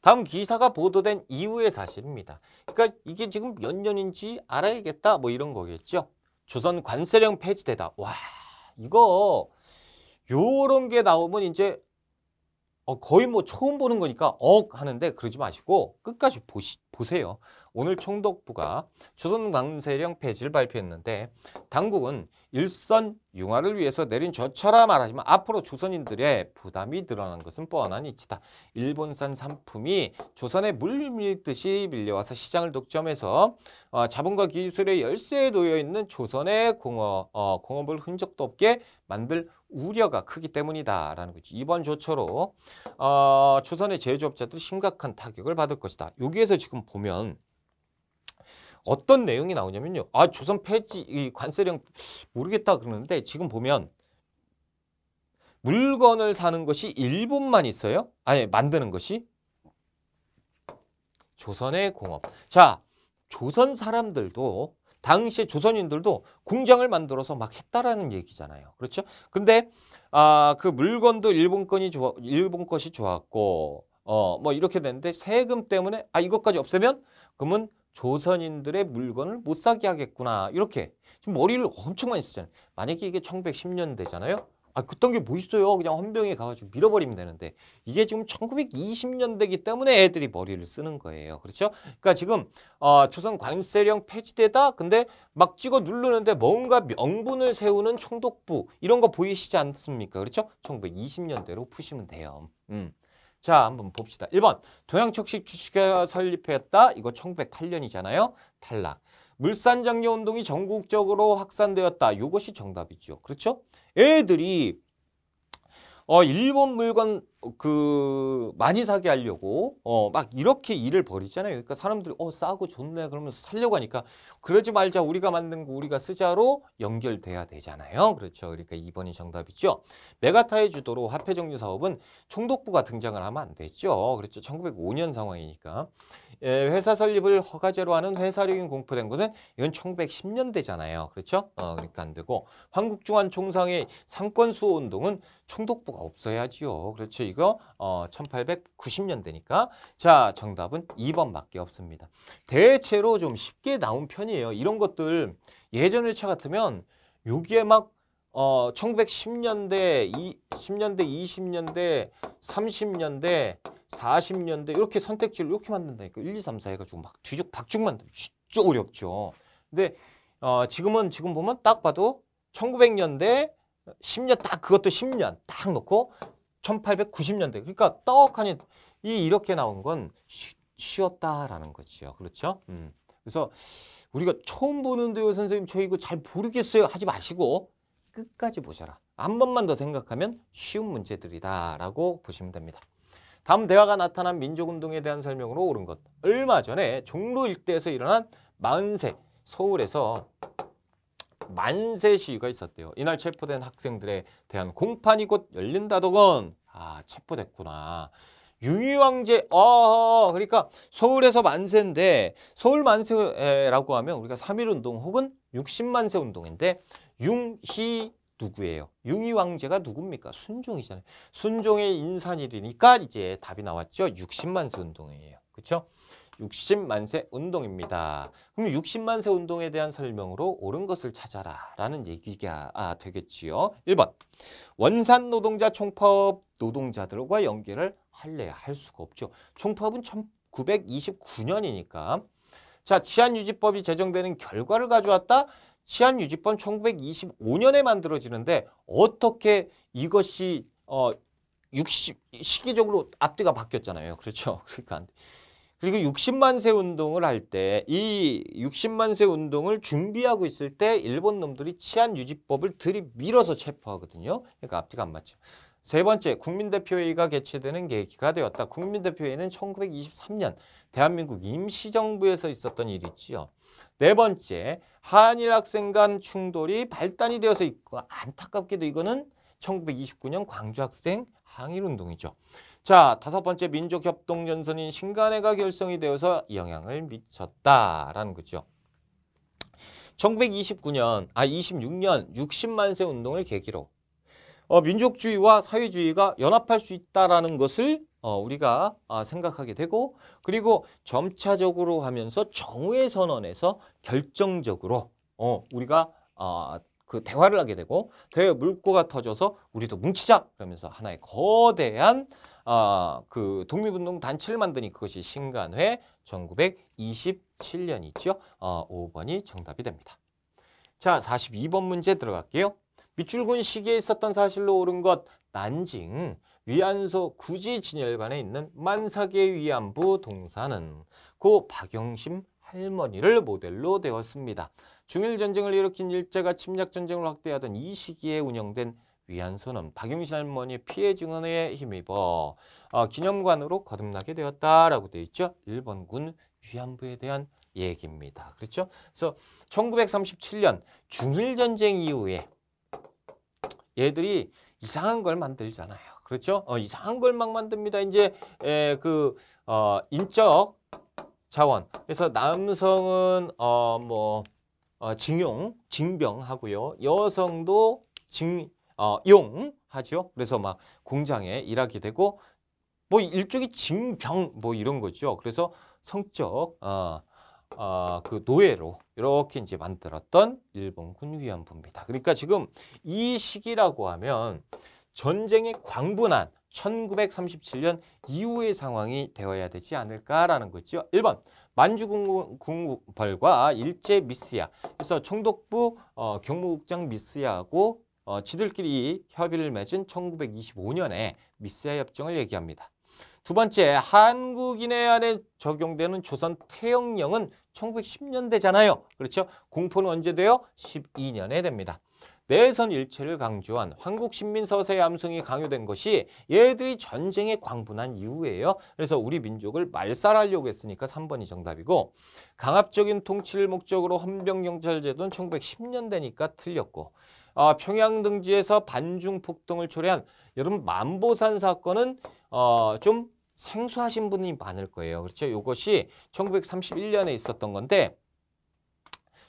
다음 기사가 보도된 이후의 사실입니다. 그러니까 이게 지금 몇 년인지 알아야겠다 뭐 이런 거겠죠. 조선 관세령 폐지되다. 와 이거 요런 게 나오면 이제 어, 거의 뭐 처음 보는 거니까 억 하는데 그러지 마시고 끝까지 보시, 보세요. 오늘 총독부가 조선강세령 폐지를 발표했는데 당국은 일선 융화를 위해서 내린 조처라 말하지만 앞으로 조선인들의 부담이 늘어난 것은 뻔한 이치다. 일본산 상품이 조선에 물밀듯이 밀려와서 시장을 독점해서 어, 자본과 기술의 열쇠에 놓여있는 조선의 공업, 어, 공업을 흔적도 없게 만들 우려가 크기 때문이다라는 거지. 이번 조처로 어, 조선의 제조업자들 심각한 타격을 받을 것이다. 여기에서 지금 보면 어떤 내용이 나오냐면요. 아 조선 폐지 이 관세령 모르겠다 그러는데 지금 보면 물건을 사는 것이 일본만 있어요. 아니 만드는 것이 조선의 공업. 자 조선 사람들도 당시에 조선인들도 궁장을 만들어서 막 했다라는 얘기잖아요. 그렇죠? 근데 아 그 물건도 일본 건이 좋아 일본 것이 좋았고 어 뭐 이렇게 됐는데 세금 때문에 아 이것까지 없애면 그러면 조선인들의 물건을 못 사게 하겠구나 이렇게 지금 머리를 엄청 많이 쓰잖아요 만약에 이게 1910년대잖아요 아 그딴 게 뭐 있어요 그냥 헌병에 가가지고 밀어버리면 되는데 이게 지금 1920년대기 때문에 애들이 머리를 쓰는 거예요 그렇죠 그러니까 지금 어, 조선 관세령 폐지되다 근데 막 찍어 누르는데 뭔가 명분을 세우는 총독부 이런 거 보이시지 않습니까 그렇죠 1920년대로 푸시면 돼요 음. 자, 한번 봅시다. 1번. 동양척식 주식회가 설립했다. 이거 1908년이잖아요. 탈락. 물산장려 운동이 전국적으로 확산되었다. 이것이 정답이죠. 그렇죠? 애들이 어, 일본 물건 그 많이 사게 하려고 어 막 이렇게 일을 벌이잖아요. 그러니까 사람들이 어 싸고 좋네 그러면서 살려고 하니까 그러지 말자 우리가 만든 거 우리가 쓰자로 연결돼야 되잖아요. 그렇죠. 그러니까 2번이 정답이죠. 메가타의 주도로 화폐 정유 사업은 총독부가 등장을 하면 안 되죠. 그렇죠. 1905년 상황이니까. 예, 회사 설립을 허가제로 하는 회사령이 공포된 것은 이건 1910년대잖아요. 그렇죠? 어, 그러니까 안 되고 한국중환총상의 상권수호 운동은 총독부가 없어야지요. 그렇죠? 이거 어, 1890년대니까 자 정답은 2번밖에 없습니다. 대체로 좀 쉽게 나온 편이에요. 이런 것들 예전 회차 같으면 여기에 막 어, 1910년대, 이, 10년대, 20년대, 30년대, 40년대 이렇게 선택지를 이렇게 만든다니까 1, 2, 3, 4 해가지고 막 뒤죽 박죽 만들면 진짜 어렵죠. 근데 어, 지금은 지금 보면 딱 봐도 1900년대 10년 딱 그것도 10년 딱 놓고 1890년대 그러니까 떡하니 이 이렇게 나온 건 쉬, 쉬웠다라는 거죠. 그렇죠? 음. 그래서 우리가 처음 보는데요 선생님 저 이거 잘 모르겠어요 하지 마시고 끝까지 보셔라. 한 번만 더 생각하면 쉬운 문제들이다라고 보시면 됩니다. 다음 대화가 나타난 민족운동에 대한 설명으로 옳은 것. 얼마 전에 종로 일대에서 일어난 만세, 서울에서 만세 시위가 있었대요. 이날 체포된 학생들에 대한 공판이 곧 열린다더군. 아, 체포됐구나. 유희왕제 어, 그러니까 서울에서 만세인데 서울 만세라고 하면 우리가 삼일운동 혹은 육십만세 운동인데 융희 누구예요? 융희 왕제가 누굽니까? 순종이잖아요. 순종의 인산일이니까 이제 답이 나왔죠. 60만세 운동이에요. 그렇죠? 60만세 운동입니다. 그럼 60만세 운동에 대한 설명으로 옳은 것을 찾아라 라는 얘기가 아, 되겠지요. 1번 원산 노동자 총파업 노동자들과 연계를 할래야 할 수가 없죠. 총파업은 1929년이니까 자 치안유지법이 제정되는 결과를 가져왔다? 시한유지법 1925년에 만들어지는데 어떻게 이것이 어 60, 시기적으로 앞뒤가 바뀌었잖아요. 그렇죠. 그러니까 그리고 60만세 운동을 할때이 60만세 운동을 준비하고 있을 때 일본 놈들이 치안 유지법을 들이밀어서 체포하거든요. 그러니까 앞뒤가 안 맞죠. 세 번째, 국민대표회의가 개최되는 계기가 되었다. 국민대표회의는 1923년 대한민국 임시정부에서 있었던 일이지요. 네 번째, 한일 학생 간 충돌이 발단이 되어서 있고 안타깝게도 이거는 1929년 광주 학생 항일운동이죠. 자, 다섯 번째 민족협동전선인 신간회가 결성이 되어서 영향을 미쳤다라는 거죠. 1929년, 아 26년 60만 세 운동을 계기로 어, 민족주의와 사회주의가 연합할 수있다라 것을 어, 우리가 아, 생각하게 되고 그리고 점차적으로 하면서 정우의 선언에서 결정적으로 어, 우리가 어, 그 대화를 하게 되고 대화 물꼬가 터져서 우리도 뭉치자 그러면서 하나의 거대한 아, 그 독립운동 단체를 만드니 그것이 신간회 1927년 이죠. 어, 5번이 정답이 됩니다. 자, 42번 문제 들어갈게요. 밑줄군 시기에 있었던 사실로 옳은 것 난징 위안소 구지 진열관에 있는 만삭의 위안부 동사는 고 박영심 할머니를 모델로 되었습니다. 중일 전쟁을 일으킨 일제가 침략 전쟁을 확대하던 이 시기에 운영된 위안소는 박용신 할머니의 피해 증언에 힘입어 어, 기념관으로 거듭나게 되었다라고 되어 있죠. 일본군 위안부에 대한 얘기입니다. 그렇죠? 그래서 1937년 중일 전쟁 이후에 얘들이 이상한 걸 만들잖아요. 그렇죠? 어, 이상한 걸 막 만듭니다. 이제 에, 그 어, 인적 자원. 그래서 남성은 어뭐 어, 징용, 징병하고요. 여성도 징 어, 용 하죠. 그래서 막 공장에 일하게 되고 뭐 일종의 징병 뭐 이런 거죠. 그래서 성적 어, 어, 그 노예로 이렇게 이제 만들었던 일본 군위안부입니다. 그러니까 지금 이 시기라고 하면 전쟁의 광분한 1937년 이후의 상황이 되어야 되지 않을까라는 거죠. 1번 만주군벌과 일제 미스야. 그래서 총독부 어, 경무국장 미스야하고 어, 지들끼리 협의를 맺은 1925년에 미스야 협정을 얘기합니다. 두 번째, 한국인에 한해 적용되는 조선 태영령은 1910년대잖아요. 그렇죠? 공포는 언제 돼요? 12년에 됩니다. 내선 일체를 강조한 한국 신민 서세 암송이 강요된 것이 얘들이 전쟁에 광분한 이후예요. 그래서 우리 민족을 말살하려고 했으니까 3번이 정답이고 강압적인 통치를 목적으로 헌병경찰제도는 1910년대니까 틀렸고 어, 평양 등지에서 반중 폭동을 초래한 여러분 만보산 사건은 어, 좀 생소하신 분이 많을 거예요. 그렇죠? 이것이 1931년에 있었던 건데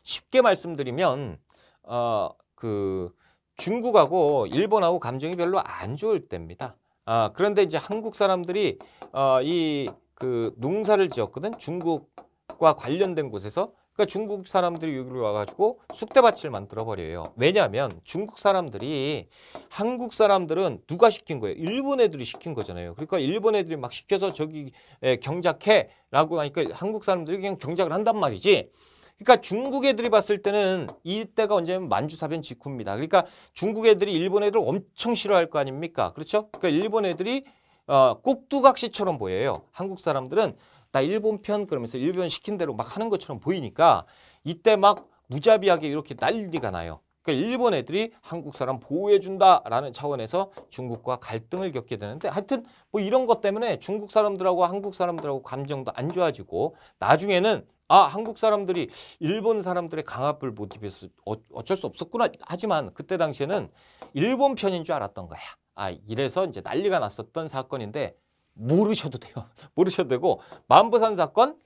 쉽게 말씀드리면 어, 그 중국하고 일본하고 감정이 별로 안 좋을 때입니다. 아, 그런데 이제 한국 사람들이 어, 이그 농사를 지었거든 중국과 관련된 곳에서 그러니까 중국 사람들이 여기로 와가지고 쑥대밭을 만들어버려요. 왜냐하면 중국 사람들이 한국 사람들은 누가 시킨 거예요? 일본 애들이 시킨 거잖아요. 그러니까 일본 애들이 막 시켜서 저기 경작해 라고 하니까 한국 사람들이 그냥 경작을 한단 말이지. 그러니까 중국 애들이 봤을 때는 이때가 언제냐면 만주사변 직후입니다. 그러니까 중국 애들이 일본 애들을 엄청 싫어할 거 아닙니까? 그렇죠? 그러니까 일본 애들이 어, 꼭두각시처럼 보여요. 한국 사람들은 나 일본 편 그러면서 일본 시킨 대로 막 하는 것처럼 보이니까 이때 막 무자비하게 이렇게 난리가 나요. 그러니까 일본 애들이 한국 사람 보호해준다라는 차원에서 중국과 갈등을 겪게 되는데 하여튼 뭐 이런 것 때문에 중국 사람들하고 한국 사람들하고 감정도 안 좋아지고 나중에는 아 한국 사람들이 일본 사람들의 강압을 모티브에서 어, 어쩔 수 없었구나 하지만 그때 당시에는 일본 편인 줄 알았던 거야. 아 이래서 이제 난리가 났었던 사건인데 모르셔도 돼요. 모르셔도 되고 만부산 사건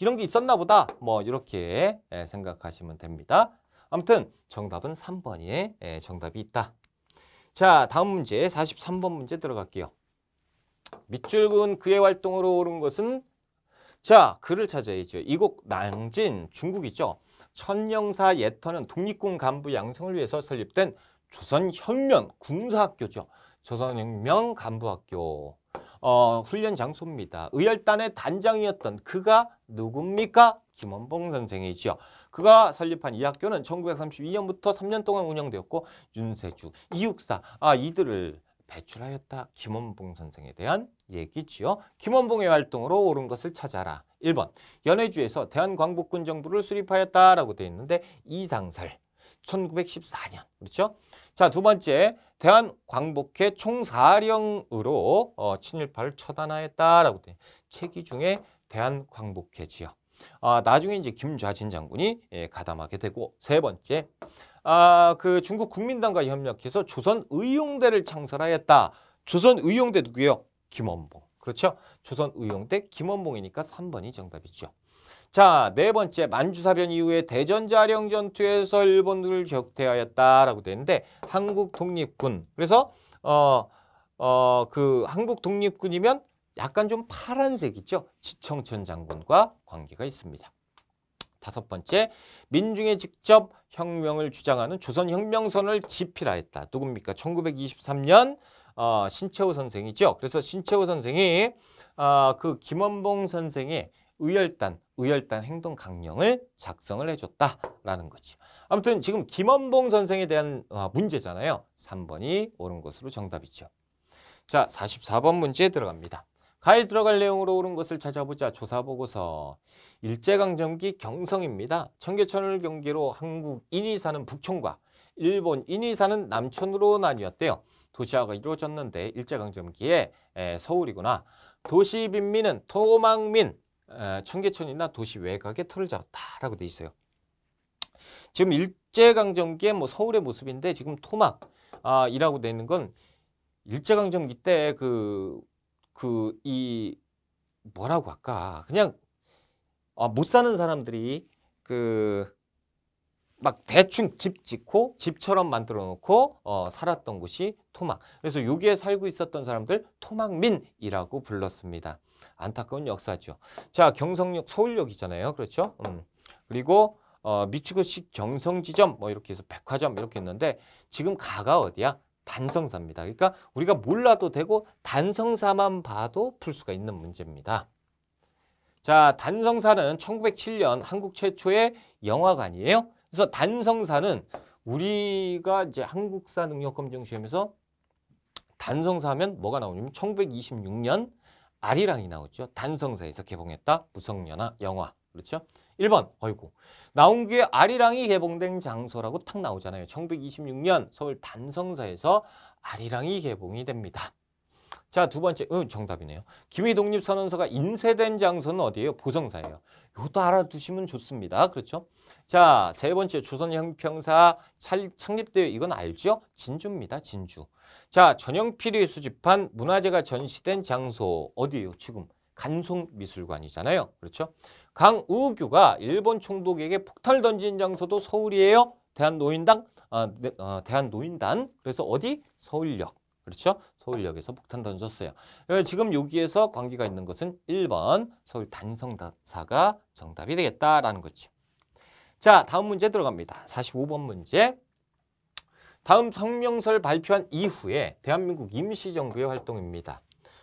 이런 게 있었나 보다. 뭐 이렇게 예, 생각하시면 됩니다. 아무튼 정답은 3번이 예, 정답이 있다. 자, 다음 문제 43번 문제 들어갈게요. 밑줄 그은 그의 활동으로 오른 것은 자, 글을 찾아야죠. 이곡 낭진 중국이죠. 천령사 예터는 독립군 간부 양성을 위해서 설립된 조선혁명 군사학교죠. 조선혁명 간부학교. 어, 훈련 장소입니다. 의열단의 단장이었던 그가 누굽니까? 김원봉 선생이지요. 그가 설립한 이 학교는 1932년부터 3년 동안 운영되었고 윤세주, 이육사, 아 이들을 배출하였다. 김원봉 선생에 대한 얘기지요. 김원봉의 활동으로 옳은 것을 찾아라. 1번 연해주에서 대한광복군 정부를 수립하였다라고 되어 있는데 이상설 1914년. 그렇죠? 자, 두 번째. 대한광복회 총사령으로 어, 친일파를 처단하였다라고 돼. 책이 중에 대한광복회 지역. 아, 나중에 이제 김좌진 장군이 예, 가담하게 되고 세 번째. 아, 그 중국 국민당과 협력해서 조선 의용대를 창설하였다. 조선 의용대 누구예요? 김원봉. 그렇죠? 조선 의용대 김원봉이니까 3번이 정답이죠. 자, 네 번째 만주사변 이후에 대전 자령 전투에서 일본을 격퇴하였다라고 되는데 한국 독립군. 그래서 어 어 그 한국 독립군이면 약간 좀 파란색이죠. 지청천 장군과 관계가 있습니다. 다섯 번째, 민중에 직접 혁명을 주장하는 조선혁명선을 집필하였다. 누굽니까? 1923년 어, 신채호 선생이죠. 그래서 신채호 선생이 어, 그 김원봉 선생의 의열단, 의열단 행동 강령을 작성을 해줬다라는 거지. 아무튼 지금 김원봉 선생에 대한 어, 문제잖아요. 3번이 옳은 것으로 정답이죠. 자, 44번 문제 들어갑니다. 가에 들어갈 내용으로 옳은 것을 찾아보자 조사보고서 일제강점기 경성입니다. 청계천을 경계로 한국인이 사는 북촌과 일본인이 사는 남촌으로 나뉘었대요. 도시화가 이루어졌는데 일제강점기 에, 서울이구나. 도시빈민은 토막민, 청계천이나 도시 외곽에 터를 잡았다라고 돼 있어요. 지금 일제강점기의 뭐 서울의 모습인데 지금 토막이라고 아, 되는 어있건 일제강점기 때 그 그 이 뭐라고 할까 그냥 아, 못 사는 사람들이 그막 대충 집 짓고 집처럼 만들어 놓고 어, 살았던 곳이 토막. 그래서 여기에 살고 있었던 사람들 토막민이라고 불렀습니다. 안타까운 역사죠. 자, 경성역 서울역이잖아요. 그렇죠? 음. 그리고 어, 미치고식 경성지점 뭐 이렇게 해서 백화점 이렇게 했는데 지금 가가 어디야? 단성사입니다. 그러니까 우리가 몰라도 되고 단성사만 봐도 풀 수가 있는 문제입니다. 자, 단성사는 1907년 한국 최초의 영화관이에요. 그래서 단성사는 우리가 이제 한국사 능력검증 시험에서 단성사면 뭐가 나오냐면 1926년 아리랑이 나오죠. 단성사에서 개봉했다. 무성연화 영화. 그렇죠? 1번. 어이고. 나온 귀에 아리랑이 개봉된 장소라고 탁 나오잖아요. 1926년 서울 단성사에서 아리랑이 개봉이 됩니다. 자, 두 번째. 응, 어, 정답이네요. 기위 독립 선언서가 인쇄된 장소는 어디예요? 보성사예요. 이것도 알아두시면 좋습니다. 그렇죠? 자, 세 번째. 조선 형평사 창립대회 이건 알죠? 진주입니다. 진주. 자, 전형필이 수집한 문화재가 전시된 장소 어디예요? 지금 간송미술관이잖아요. 그렇죠? 강우규가 일본 총독에게 폭탄을 던진 장소도 서울이에요. 대한노인당 아, 네, 어, 대한노인단. 그래서 어디? 서울역. 그렇죠? 서울역에서 폭탄 던졌어요. 예, 지금 여기에서 관계가 있는 것은 1번 서울 단성사가 정답이 되겠다라는 거죠. 자, 다음 문제 들어갑니다. 45번 문제. 다음 성명서를 발표한 이후에 대한민국 임시정부의 활동입니다.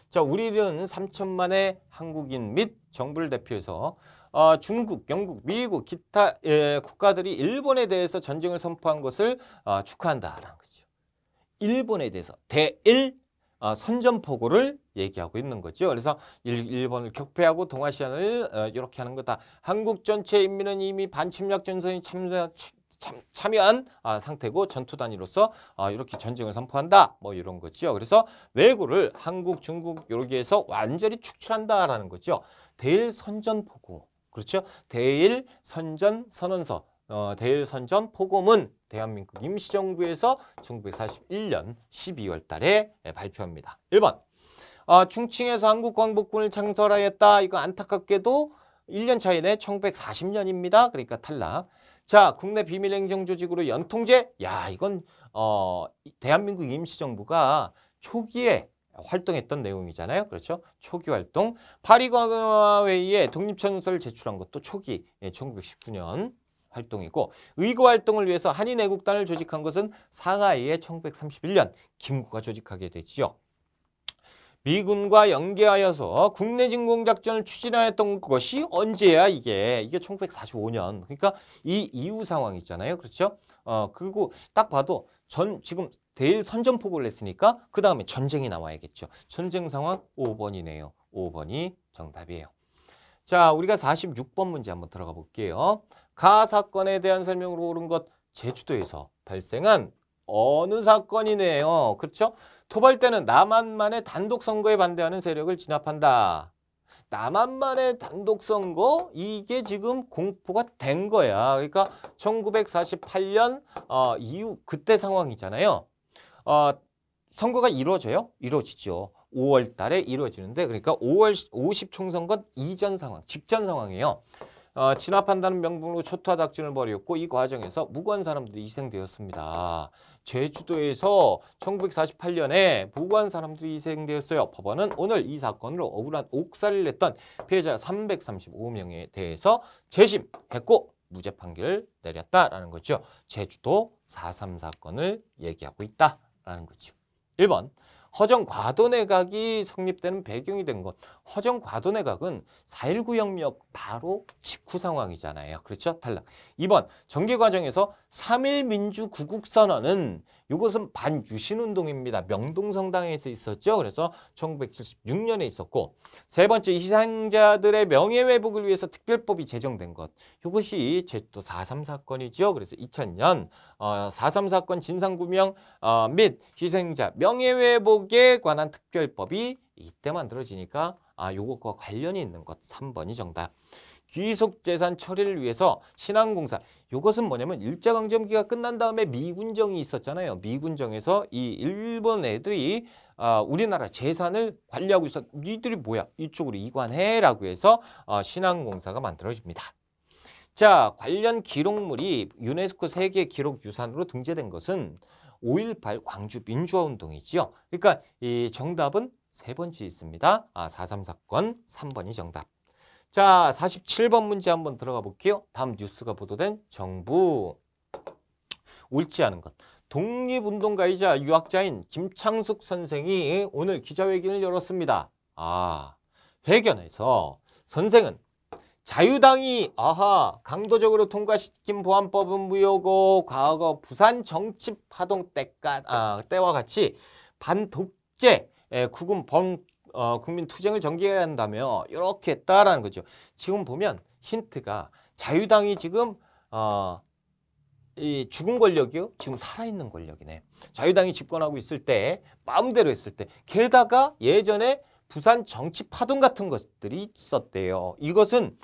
자, 우리는 3천만의 한국인 및 정부를 대표해서 어, 중국, 영국, 미국, 기타 예, 국가들이 일본에 대해서 전쟁을 선포한 것을 어, 축하한다라는 거죠. 일본에 대해서 대일 어, 선전포고를 얘기하고 있는 거죠. 그래서 일, 본을 격패하고 동아시안을 이렇게 어, 하는 거다. 한국 전체 인민은 이미 반침략 전선이 참여, 참, 참여한 아, 상태고 전투단위로서 이렇게 아, 전쟁을 선포한다 뭐 이런 거죠. 그래서 왜구를 한국, 중국 여기에서 완전히 축출한다라는 거죠. 대일 선전포고 그렇죠. 대일 선전 선언서 어, 대일 선전 포고문 대한민국 임시정부에서 1941년 12월 달에 예, 발표합니다. 1번 아, 충칭에서 한국광복군을 창설하였다. 이거 안타깝게도 1년 차이네 1940년입니다. 그러니까 탈락. 자, 국내 비밀행정조직으로 연통제. 야, 이건 어, 대한민국 임시정부가 초기에 활동했던 내용이잖아요. 그렇죠? 초기 활동. 파리광화회의에 독립선서를 제출한 것도 초기 1919년. 예, 활동이고 의거 활동을 위해서 한인 애국단을 조직한 것은 상하이의 1931년 김구가 조직하게 되지요. 미군과 연계하여서 국내 진공작전을 추진하였던 것이 언제야 이게 이게 1945년 그러니까 이 이후 상황 있잖아요 그렇죠 어 그리고 딱 봐도 전 지금 대일 선전포고를 했으니까 그 다음에 전쟁이 나와야겠죠 전쟁 상황 5번이네요 5번이 정답이에요 자 우리가 46번 문제 한번 들어가 볼게요 가 사건에 대한 설명으로 오른 것 제주도에서 발생한 어느 사건이네요. 그렇죠? 토벌때는 남한만의 단독 선거에 반대하는 세력을 진압한다. 남한만의 단독 선거 이게 지금 공포가 된 거야. 그러니까 1948년 어, 이후 그때 상황이잖아요. 어, 선거가 이루어져요? 이루어지죠. 5월 달에 이루어지는데 그러니까 5월 50 총선건 이전 상황, 직전 상황이에요. 어, 진압한다는 명분으로 초토화 작전을 벌였고 이 과정에서 무고한 사람들이 희생되었습니다. 제주도에서 1948년에 무고한 사람들이 희생되었어요. 법원은 오늘 이 사건으로 억울한 옥살이를 했던 피해자 335명에 대해서 재심했고 무죄 판결을 내렸다라는 거죠. 제주도 4.3 사건을 얘기하고 있다라는 거죠. 1번 허정 과도 내각이 성립되는 배경이 된 것. 허정 과도 내각은 4.19 혁명 바로 직후 상황이잖아요. 그렇죠? 탈락. 2번 정계 과정에서 3.1 민주 구국 선언은 이것은 반유신운동입니다. 명동성당에서 있었죠. 그래서 1976년에 있었고 세 번째 희생자들의 명예회복을 위해서 특별법이 제정된 것. 이것이 제 또 4.3 사건이죠. 그래서 2000년 어, 4.3 사건 진상구명 어, 및 희생자 명예회복에 관한 특별법이 이때 만들어지니까 아 요것과 관련이 있는 것 3번이 정답. 귀속재산 처리를 위해서 신한공사 이것은 뭐냐면 일제강점기가 끝난 다음에 미군정이 있었잖아요. 미군정에서 이 일본 애들이 아, 우리나라 재산을 관리하고 있어. 니들이 뭐야? 이쪽으로 이관해라고 해서 어, 신한공사가 만들어집니다. 자, 관련 기록물이 유네스코 세계 기록 유산으로 등재된 것은 5.18 광주 민주화운동이지요. 그러니까 이 정답은 세 번째 있습니다. 아, 4.3 사건 3번이 정답. 자, 47번 문제 한번 들어가 볼게요. 다음 뉴스가 보도된 정부. 옳지 않은 것. 독립운동가이자 유학자인 김창숙 선생이 오늘 기자회견을 열었습니다. 아, 회견에서 선생은 자유당이 아하 강도적으로 통과시킨 보안법은 무효고 과거 부산 정치 파동 때까, 아, 때와 같이 반독재 예, 국군 범, 어, 국민 투쟁을 전개해야 한다며 이렇게 했다라는 거죠. 지금 보면 힌트가 자유당이 지금 어, 이 죽은 권력이요. 지금 살아있는 권력이네. 자유당이 집권하고 있을 때 마음대로 했을 때 게다가 예전에 부산 정치 파동 같은 것들이 있었대요. 이것은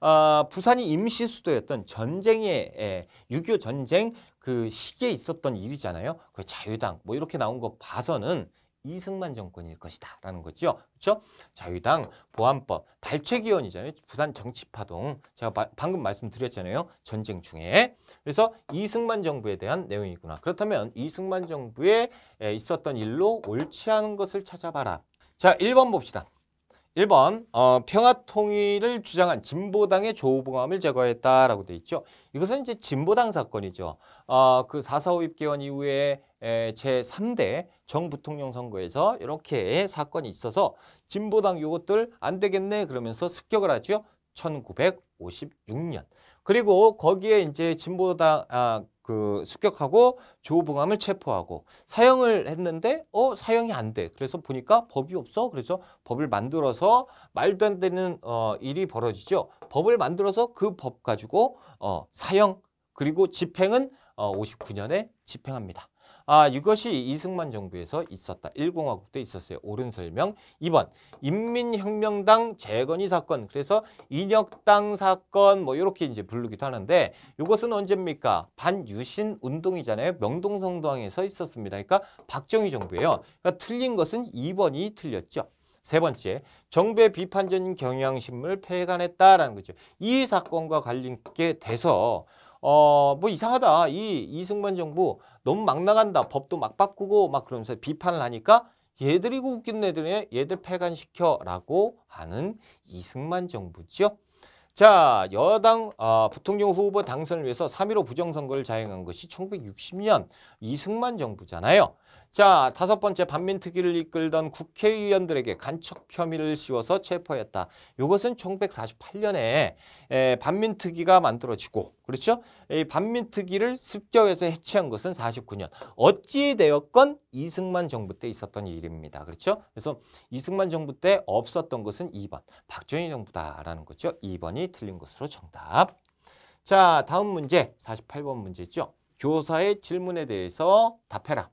어, 부산이 임시 수도였던 전쟁의 6.25 예, 전쟁 그 시기에 있었던 일이잖아요. 그 자유당 뭐 이렇게 나온 거 봐서는 이승만 정권일 것이다 라는 거죠. 그렇죠? 자유당 보안법 발췌기원이잖아요. 부산 정치파동 제가 바, 방금 말씀드렸잖아요. 전쟁 중에 그래서 이승만 정부에 대한 내용이구나. 그렇다면 이승만 정부에 있었던 일로 옳지 않은 것을 찾아봐라. 자, 1번 봅시다. 1번 어, 평화통일을 주장한 진보당의 조우봉함을 제거했다라고 돼 있죠. 이것은 이제 진보당 사건이죠. 어, 그4.4 5입개헌 이후에 제3대 정부통령 선거에서 이렇게 사건이 있어서 진보당 요것들 안 되겠네 그러면서 습격을 하죠. 1956년. 그리고 거기에 이제 진보당 아, 그 습격하고 조봉암을 체포하고 사형을 했는데 어 사형이 안 돼. 그래서 보니까 법이 없어. 그래서 법을 만들어서 말도 안 되는 어 일이 벌어지죠. 법을 만들어서 그 법 가지고 어 사형 그리고 집행은 어 59년에 집행합니다. 아 이것이 이승만 정부에서 있었다. 1공화국때 있었어요. 옳은 설명. 2번 인민혁명당 재건이 사건. 그래서 인혁당 사건 뭐 이렇게 이제 부르기도 하는데 이것은 언제입니까? 반유신 운동이잖아요. 명동성당에서 있었습니다. 그러니까 박정희 정부예요. 그러니까 틀린 것은 2번이 틀렸죠. 세 번째, 정부의 비판적인 경향신문을 폐간했다라는 거죠. 이 사건과 관련게 돼서 어, 뭐 이상하다. 이 이승만 정부 너무 막 나간다. 법도 막 바꾸고 막 그러면서 비판을 하니까 얘들이고 웃긴 애들이 얘들 폐간시켜라고 하는 이승만 정부죠. 자, 여당 어, 부통령 후보 당선을 위해서 3.15 부정선거를 자행한 것이 1960년 이승만 정부잖아요. 자, 다섯 번째 반민특위를 이끌던 국회의원들에게 간척 혐의를 씌워서 체포했다. 이것은 1948년에 에, 반민특위가 만들어지고 그렇죠? 이 반민특위를 습격해서 해체한 것은 49년. 어찌 되었건 이승만 정부 때 있었던 일입니다. 그렇죠? 그래서 이승만 정부 때 없었던 것은 2번. 박정희 정부다라는 거죠. 2번이 틀린 것으로 정답. 자, 다음 문제 48번 문제죠. 교사의 질문에 대해서 답해라.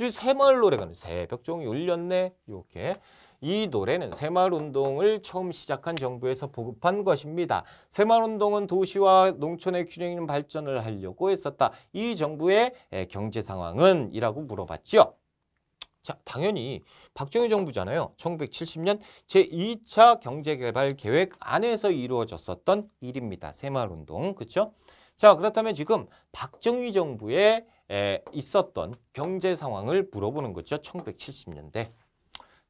주 새마을 노래가 는 새벽종이 울렸네 이렇게 이 노래는 새마을운동을 처음 시작한 정부에서 보급한 것입니다. 새마을운동은 도시와 농촌의 균형 있는 발전을 하려고 했었다. 이 정부의 경제 상황은? 이라고 물어봤지요. 자, 당연히 박정희 정부잖아요. 1970년 제2차 경제개발 계획 안에서 이루어졌었던 일입니다. 새마을운동, 그렇죠? 자, 그렇다면 지금 박정희 정부의 에, 있었던 경제 상황을 물어보는 거죠. 1970년대.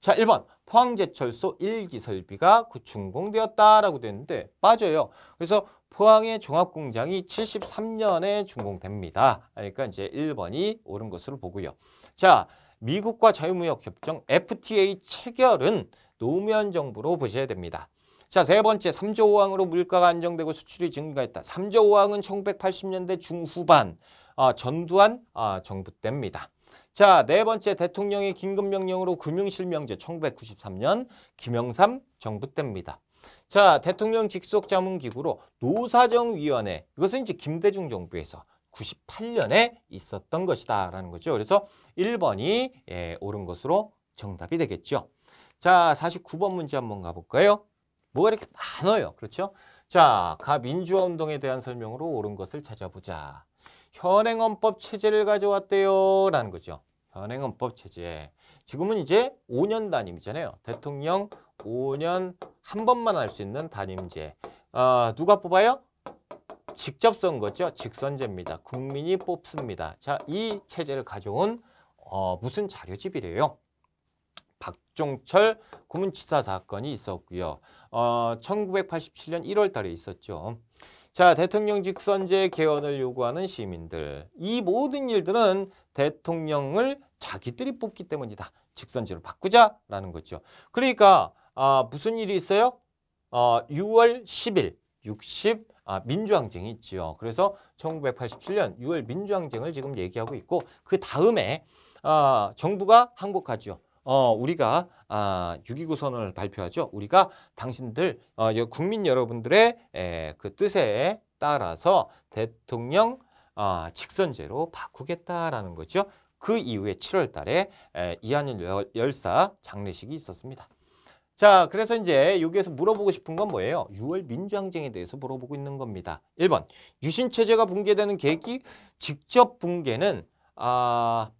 자, 1번 포항제철소 1기 설비가 준공되었다라고 되는데 빠져요. 그래서 포항의 종합공장이 73년에 준공됩니다. 그러니까 이제 1번이 옳은 것으로 보고요. 자, 미국과 자유무역협정 FTA 체결은 노무현 정부로 보셔야 됩니다. 자, 세 번째, 3조 5항으로 물가가 안정되고 수출이 증가했다. 3조 5항은 1980년대 중후반, 아, 전두환 아, 정부 때입니다. 자, 네 번째 대통령의 긴급명령으로 금융실명제 1993년 김영삼 정부 때입니다. 자, 대통령 직속 자문기구로 노사정위원회, 이것은 이제 김대중 정부에서 98년에 있었던 것이다라는 거죠. 그래서 1번이 예, 옳은 것으로 정답이 되겠죠. 자, 49번 문제 한번 가볼까요? 뭐가 이렇게 많아요. 그렇죠? 자, 가 민주화 운동에 대한 설명으로 옳은 것을 찾아보자. 현행헌법 체제를 가져왔대요. 라는 거죠. 현행헌법 체제. 지금은 이제 5년 단임이잖아요. 대통령 5년 한 번만 할 수 있는 단임제. 어, 누가 뽑아요? 직접 선거죠. 직선제입니다. 국민이 뽑습니다. 자, 이 체제를 가져온 어, 무슨 자료집이래요? 박종철 고문치사 사건이 있었고요. 어, 1987년 1월 달에 있었죠. 자, 대통령 직선제 개헌을 요구하는 시민들. 이 모든 일들은 대통령을 자기들이 뽑기 때문이다. 직선제로 바꾸자라는 거죠. 그러니까 아, 무슨 일이 있어요? 어, 6월 10일 60 아, 민주항쟁이 있죠 그래서 1987년 6월 민주항쟁을 지금 얘기하고 있고 그 다음에 아, 정부가 항복하죠. 어, 우리가 아, 6.29 선언을 발표하죠. 우리가 당신들, 어, 국민 여러분들의 에, 그 뜻에 따라서 대통령 아, 직선제로 바꾸겠다라는 거죠. 그 이후에 7월 달에 에, 이한일 열사 장례식이 있었습니다. 자, 그래서 이제 여기에서 물어보고 싶은 건 뭐예요? 6월 민주항쟁에 대해서 물어보고 있는 겁니다. 1번, 유신체제가 붕괴되는 계기 직접 붕괴는 아,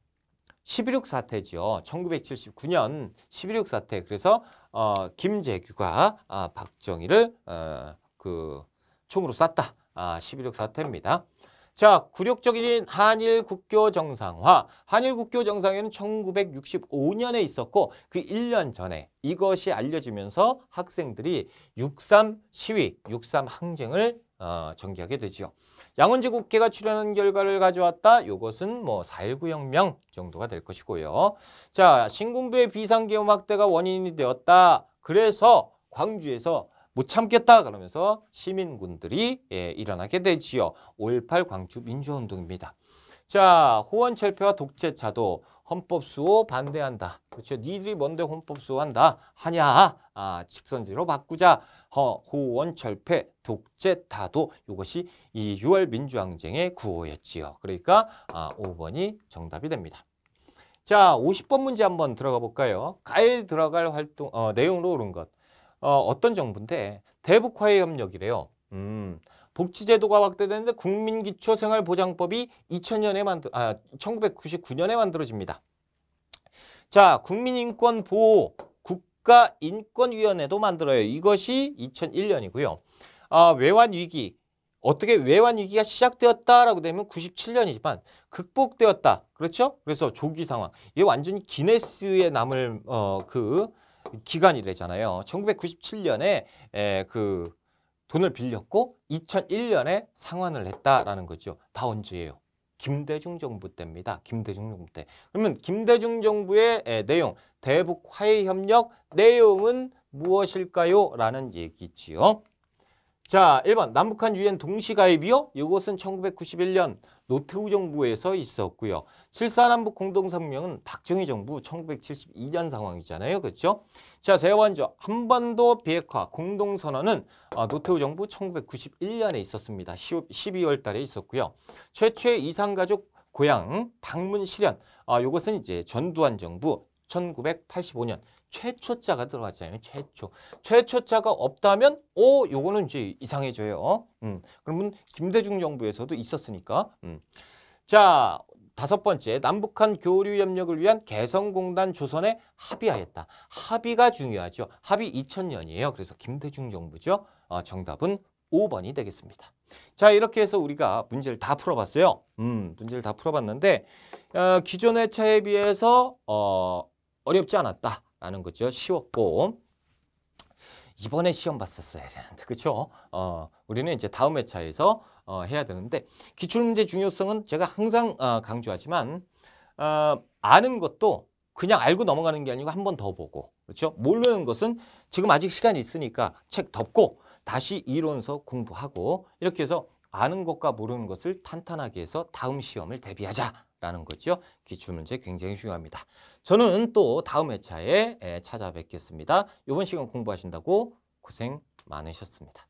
11.6 사태죠. 1979년 11.6 사태. 그래서 어, 김재규가 아, 박정희를 어, 그 총으로 쐈다. 아, 11.6 사태입니다. 자, 굴욕적인 한일 국교 정상화. 한일 국교 정상회는 1965년에 있었고 그 1년 전에 이것이 알려지면서 학생들이 63 시위, 63 항쟁을 어, 전개하게 되지요. 양원지 국회가 출연한 결과를 가져왔다. 이것은 뭐4.19 혁명 정도가 될 것이고요. 자, 신군부의 비상계엄 확대가 원인이 되었다. 그래서 광주에서 못 참겠다 그러면서 시민군들이 예, 일어나게 되지요. 5.18 광주 민주화운동입니다. 자, 호원철폐와 독재차도 헌법수호 반대한다. 그렇죠. 니들이 뭔데 헌법수호한다 하냐. 아, 직선제로 바꾸자. 허호원 철폐 독재 타도 이것이 이 6월 민주항쟁의 구호였지요. 그러니까 아, 5번이 정답이 됩니다. 자, 50번 문제 한번 들어가 볼까요? 가에 들어갈 활동 어, 내용으로 오른 것. 어, 어떤 정부인데 대북화해 협력이래요. 음. 복지제도가 확대되는데 국민기초생활보장법이 2000년에 만들 아 1999년에 만들어집니다. 자, 국민인권보호 국가인권위원회도 만들어요. 이것이 2001년이고요. 아, 외환위기, 어떻게 외환위기가 시작되었다라고 되면 97년이지만 극복되었다. 그렇죠? 그래서 조기 상황. 이게 완전히 기네스에 남을 어, 그 기간이 되잖아요. 1997년에 에, 그 돈을 빌렸고 2001년에 상환을 했다라는 거죠. 다 언제예요? 김대중 정부 때입니다. 김대중 정부 때. 그러면 김대중 정부의 내용, 대북 화해 협력 내용은 무엇일까요? 라는 얘기지요. 자, 1번 남북한 유엔 동시가입이요? 이것은 1991년 노태우 정부에서 있었고요. 7사 남북 공동성명은 박정희 정부 1972년 상황이잖아요. 그렇죠? 자, 세 번째 한반도 비핵화 공동선언은 어, 노태우 정부 1991년에 있었습니다. 12월 달에 있었고요. 최초의 이상가족 고향 방문 실현 아, 어, 이것은 이제 전두환 정부 1985년 최초자가 들어갔잖아요 최초. 최초자가 없다면 오 어, 요거는 이제 이상해져요. 음. 그러면 김대중 정부에서도 있었으니까. 음. 자, 다섯 번째 남북한 교류 협력을 위한 개성공단 조선에 합의하였다. 합의가 중요하죠. 합의 2000년이에요. 그래서 김대중 정부죠. 어, 정답은 5번이 되겠습니다. 자 이렇게 해서 우리가 문제를 다 풀어봤어요. 음 문제를 다 풀어봤는데 어, 기존의 차에 비해서 어, 어렵지 않았다. 라는 거죠. 쉬웠고 이번에 시험 봤었어야 되는데 그렇죠? 어, 우리는 이제 다음 회차에서 어, 해야 되는데 기출문제 중요성은 제가 항상 어, 강조하지만 어, 아는 것도 그냥 알고 넘어가는 게 아니고 한 번 더 보고 그렇죠? 모르는 것은 지금 아직 시간이 있으니까 책 덮고 다시 이론서 공부하고 이렇게 해서 아는 것과 모르는 것을 탄탄하게 해서 다음 시험을 대비하자 라는 거죠. 기출문제 굉장히 중요합니다. 저는 또 다음 회차에 찾아뵙겠습니다. 이번 시간 공부하신다고 고생 많으셨습니다.